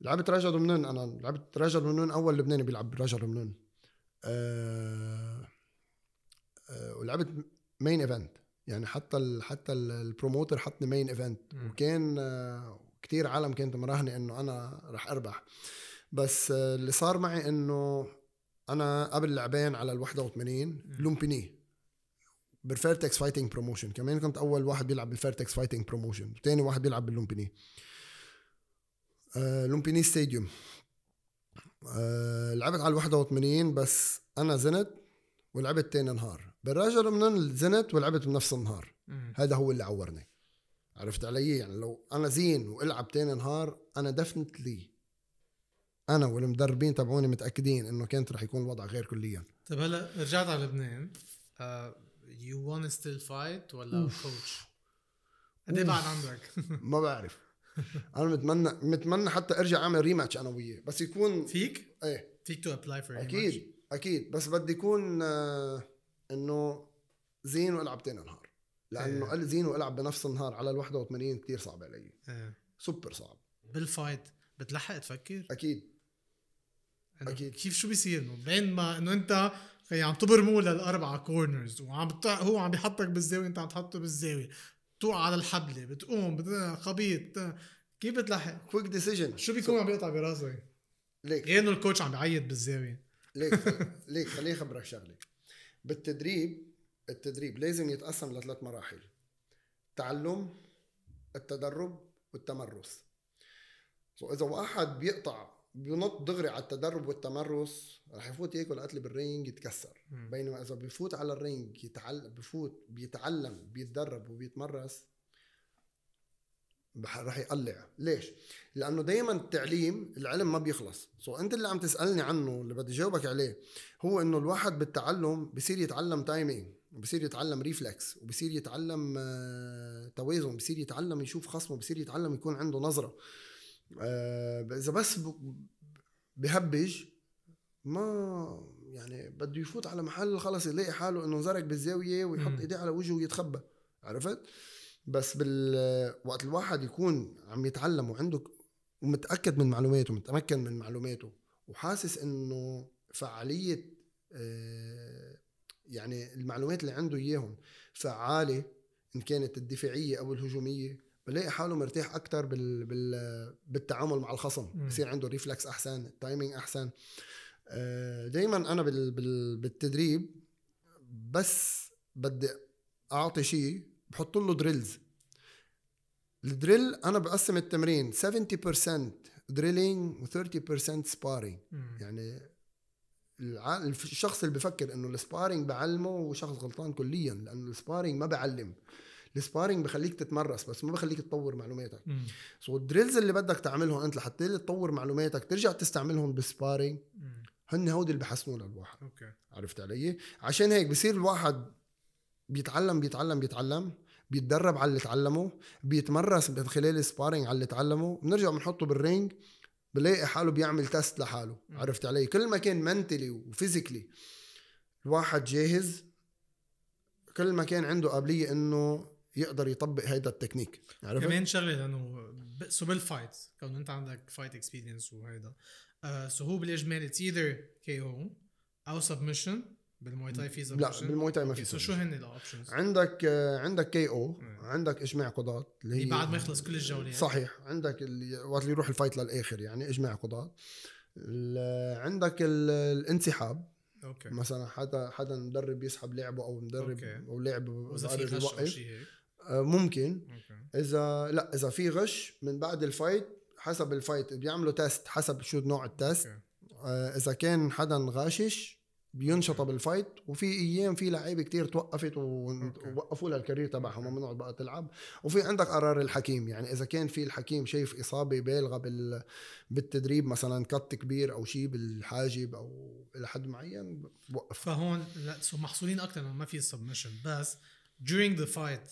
لعبت رجل دمنون انا لعبت رجل دمنون اول لبناني بيلعب برجا دمنون أه أه ولعبت مين ايفنت يعني حتى الـ حتى البروموتر حطني مين ايفنت وكان آه، كتير عالم كانت مراهنه انه انا رح اربح بس آه، اللي صار معي انه انا قبل لعبين على ال 81 لومبيني بالفيرتكس فايتنج بروموشن كمان كنت اول واحد بيلعب بالفيرتكس فايتنج بروموشن وثاني واحد بيلعب باللومبيني آه، لومبيني ستاديوم لعبت على ال 81 بس انا زنت ولعبت تاني نهار بالراجل من زنت ولعبت بنفس النهار هذا هو اللي عورني عرفت علي يعني لو انا زين والعب تاني نهار انا دفنتلي انا والمدربين تبعوني متاكدين انه كانت رح يكون الوضع غير كليا طيب هلا رجعت على لبنان يو وان ستيل فايت ولا كوتش قد ايه بعد عندك؟ ما بعرف انا متمنى متمنى حتى ارجع اعمل ريماتش انا وياه بس يكون فيك؟ ايه فيك تو ابلاي فور اكيد اكيد بس بدي يكون آه، انه زين والعب تاني نهار لانه إيه. قال زين والعب بنفس النهار على ال 81 كثير صعب علي ايه. سوبر صعب بالفايت بتلحق تفكر؟ اكيد يعني اكيد كيف شو بيصير بين ما انه انت يعني عم تبرمو للاربعه كورنرز وعم بت... هو عم بيحطك بالزاويه انت عم تحطه بالزاويه توقع على الحبله بتقوم بت... خبيط كيف بتلحق؟ كويك ديسيجن شو بيكون عم بيقطع براسك؟ ليك غير انه الكوتش عم بيعيط بالزاويه ليك ليك خليني اخبرك شغله بالتدريب التدريب لازم يتقسم لثلاث مراحل تعلم التدرب والتمرس سو اذا واحد بيقطع بينط دغري على التدرب والتمرس رح يفوت ياكل قتله بالرينج يتكسر بينما اذا بفوت على الرينج يتعلم بفوت بيتعلم بيتدرب وبيتمرس راح يقلع ليش لانه دائما التعليم العلم ما بيخلص سو انت اللي عم تسالني عنه اللي بدي جاوبك عليه هو انه الواحد بالتعلم بصير يتعلم تايمينج وبصير يتعلم ريفلكس وبصير يتعلم آه توازن بصير يتعلم يشوف خصمه بصير يتعلم يكون عنده نظره آه اذا بس بهبج ما يعني بده يفوت على محل خلص يلاقي حاله انه انزرق بالزاويه ويحط ايديه على وجهه ويتخبى عرفت؟ بس بال وقت الواحد يكون عم يتعلم وعنده ومتاكد من معلوماته متمكن من معلوماته وحاسس انه فعاليه آه، يعني المعلومات اللي عنده اياهم فعاله ان كانت الدفاعيه او الهجوميه بلاقي حاله مرتاح اكثر بال... بال... بالتعامل مع الخصم بصير عنده ريفلكس احسن تايمينج احسن آه، دائما انا بال... بال... بالتدريب بس بدي اعطي شيء بحط له دريلز الدريل انا بقسم التمرين 70% دريلينج و30% سبارينج يعني الشخص اللي بفكر انه السبارينج بعلمه وشخص غلطان كليا لانه السبارينج ما بعلم السبارينج بخليك تتمرس بس ما بخليك تطور معلوماتك سو الدريلز اللي بدك تعملهم انت لحتى تطور معلوماتك ترجع تستعملهم بالسبارينج هن هودي اللي بحسنوا للواحد اوكي عرفت علي عشان هيك بصير الواحد بيتعلم بيتعلم بيتعلم بيتدرب على اللي تعلمه بيتمرس من خلال السبارينج على اللي تعلمه بنرجع بنحطه بالرينج بلاقي حاله بيعمل تيست لحاله عرفت علي كل ما كان منتلي وفيزيكلي الواحد جاهز كل ما كان عنده قابليه انه يقدر يطبق هيدا التكنيك عرفت كمان شغله لانه بقسوا بالفايت كون انت عندك فايت اكسبيرينس وهيدا سو آه، هو بالاجمال اتس ايذر كي او او سبمشن بالمواي تاي في لا بالمواي تاي ما في شو هن الاوبشنز؟ عندك آه، عندك كي او عندك اجماع قضاة اللي هي بعد ما يخلص كل الجوله صحيح عندك اللي وقت اللي يروح الفايت للاخر يعني اجماع قضاة آه، عندك الانسحاب اوكي مثلا حدا حدا مدرب يسحب لعبه او مدرب او لعب اذا في غش او شيء هيك آه، ممكن أوكي. اذا لا اذا في غش من بعد الفايت حسب الفايت بيعملوا تيست حسب شو نوع التيست أوكي. اذا كان حدا غاشش بينشطه بالفايت وفي ايام في لعيبه كتير توقفت ووقفوا لها الكارير تبعهم ما بنقعد بقى تلعب وفي عندك قرار الحكيم يعني اذا كان في الحكيم شايف اصابه بالغه بال... بالتدريب مثلا كت كبير او شيء بالحاجب او الى حد معين بوقف فهون لا محصولين اكثر ما في سبمشن بس during the fight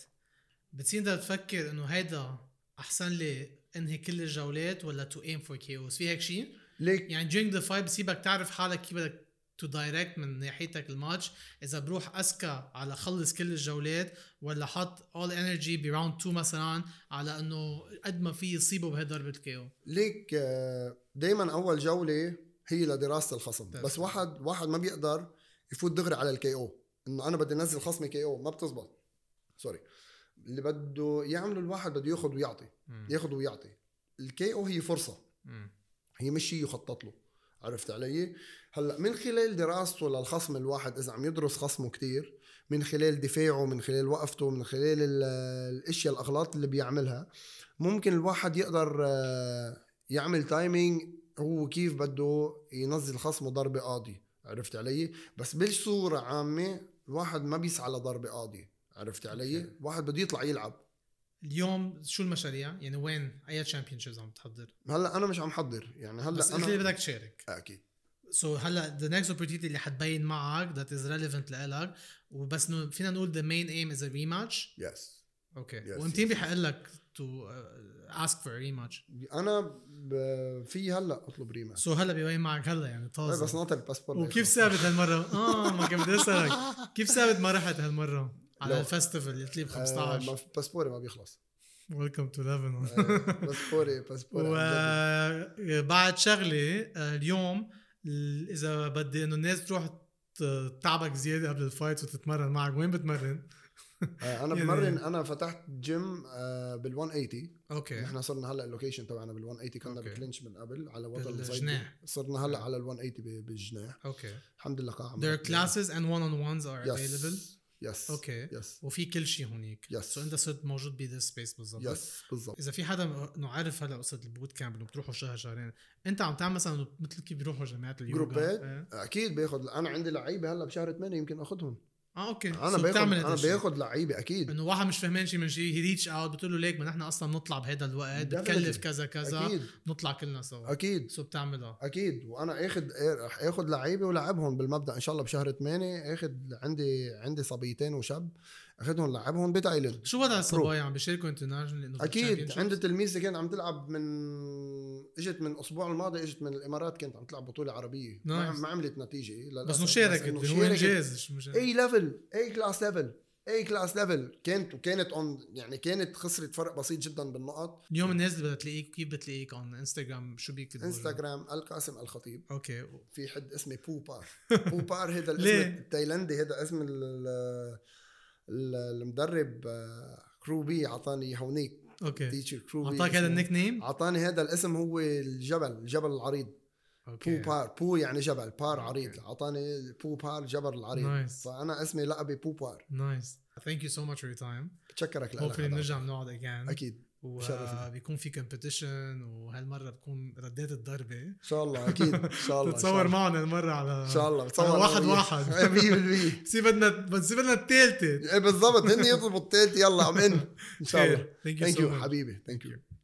بتصير انت تفكر انه هيدا احسن لي انهي كل الجولات ولا تو ايم فور كيوز في هيك شيء؟ ليك يعني during the fight بسيبك تعرف حالك كيف بدك تو دايركت من ناحيتك الماتش اذا بروح اذكى على خلص كل الجولات ولا حط اول انرجي براوند 2 مثلا على انه قد ما في يصيبه بهي ضربه كيو ليك آه، دائما اول جوله هي لدراسه الخصم بس واحد واحد ما بيقدر يفوت دغري على الكي او انه انا بدي انزل خصمي كي او ما بتزبط سوري اللي بده يعمله الواحد بده ياخذ ويعطي ياخذ ويعطي الكي او هي فرصه هي مش شيء يخطط له عرفت علي هلا من خلال دراسته للخصم الواحد اذا عم يدرس خصمه كتير من خلال دفاعه من خلال وقفته من خلال الاشياء الاغلاط اللي بيعملها ممكن الواحد يقدر آه، يعمل تايمينج هو كيف بده ينزل خصمه ضربه قاضي عرفت علي بس بالصوره عامه الواحد ما بيسعى لضربه قاضي عرفت علي واحد بده يطلع يلعب اليوم شو المشاريع؟ يعني وين؟ اي تشامبيونشيبز عم تحضر؟ هلا انا مش عم حضر يعني هلا بس انا بدك تشارك اكيد سو هلا ذا next opportunity اللي حتبين معك ذات از ريليفنت لإلك وبس فينا نقول ذا مين ايم از ريماتش يس اوكي yes, بحق لك تو اسك فور ريماتش انا في هلا اطلب ريماتش سو so هلا بيبين معك هلا يعني طازه إيه، بس ناطر الباسبور وكيف إيه، ثابت هالمره اه ما كان بدي اسالك كيف ثابت ما رحت هالمره على الفستيفال اللي ب 15 باسبوري ما بيخلص ويلكم تو ليفنون باسبوري باسبوري وبعد شغله آه، اليوم اذا بدي انه الناس تروح تعبك زياده قبل الفايت وتتمرن معك وين بتمرن؟ آه، انا يعني بمرن انا فتحت جيم بال 180 اوكي نحن صرنا هلا اللوكيشن تبعنا بال 180 كنا بكلينش من قبل على وضع الجناح صرنا هلا على ال 180 بالجناح اوكي الحمد لله قاعد There are classes and one on ones are available يس اوكي يس وفي كل شيء هونيك يس سو انت صرت موجود بذا سبيس بالضبط يس بالضبط اذا في حدا انه عارف هلا قصه البوت كامب انه بتروحوا شهر شهرين انت عم تعمل مثلا مثل كيف بيروحوا جماعه اليوغا جروبات إيه. اكيد باخذ انا عندي لعيبه هلا بشهر 8 يمكن اخذهم اه اوكي انا so باخد انا باخد لعيبه اكيد انه واحد مش فهمان شيء من شيء هي ريتش اوت بتقول له ليك ما نحن اصلا بنطلع بهذا الوقت بتكلف كذا كذا أكيد. نطلع كلنا سوا اكيد سو بتعملها آه. اكيد وانا اخد رح اخد لعيبه ولعبهم بالمبدا ان شاء الله بشهر 8 اخد عندي عندي صبيتين وشاب اخذهم لعبهم بتايلند شو وضع الصبايا عم بيشاركوا انترناشونال اكيد عندي تلميذه كانت عم تلعب من اجت من الاسبوع الماضي اجت من الامارات كانت عم تلعب بطوله عربيه ما, عملت نتيجه إيه، للأسف. بس شاركت هو انجاز اي ليفل اي كلاس ليفل اي كلاس ليفل كانت وكانت اون يعني كانت خسرت فرق بسيط جدا بالنقط اليوم الناس بدها تلاقيك كيف بتلاقيك اون انستغرام شو بيكتبوا انستغرام القاسم الخطيب اوكي في حد اسمه بوبار بوبار هذا الاسم التايلندي هذا اسم المدرب كروبي آه، اعطاني هونيك اوكي تيتشر كروبي اعطاك هذا النيك نيم اعطاني هذا الاسم هو الجبل الجبل العريض اوكي بو بار بو يعني جبل بار عريض اعطاني بو بار جبل العريض نايس فانا اسمي لقبي بو بار نايس ثانك يو سو ماتش فور يور تايم بتشكرك لك هوبفلي بنرجع بنقعد اكيد وبيكون في كومبيتيشن وهالمره بكون رديت الضربه ان شاء الله اكيد ان شاء الله تتصور معنا المره على ان شاء الله بتصور واحد واحد 100% بتصير بدنا بتصير بدنا الثالثه بالضبط هن يطلبوا الثالثه يلا عم ان ان شاء الله ثانك يو حبيبي ثانك يو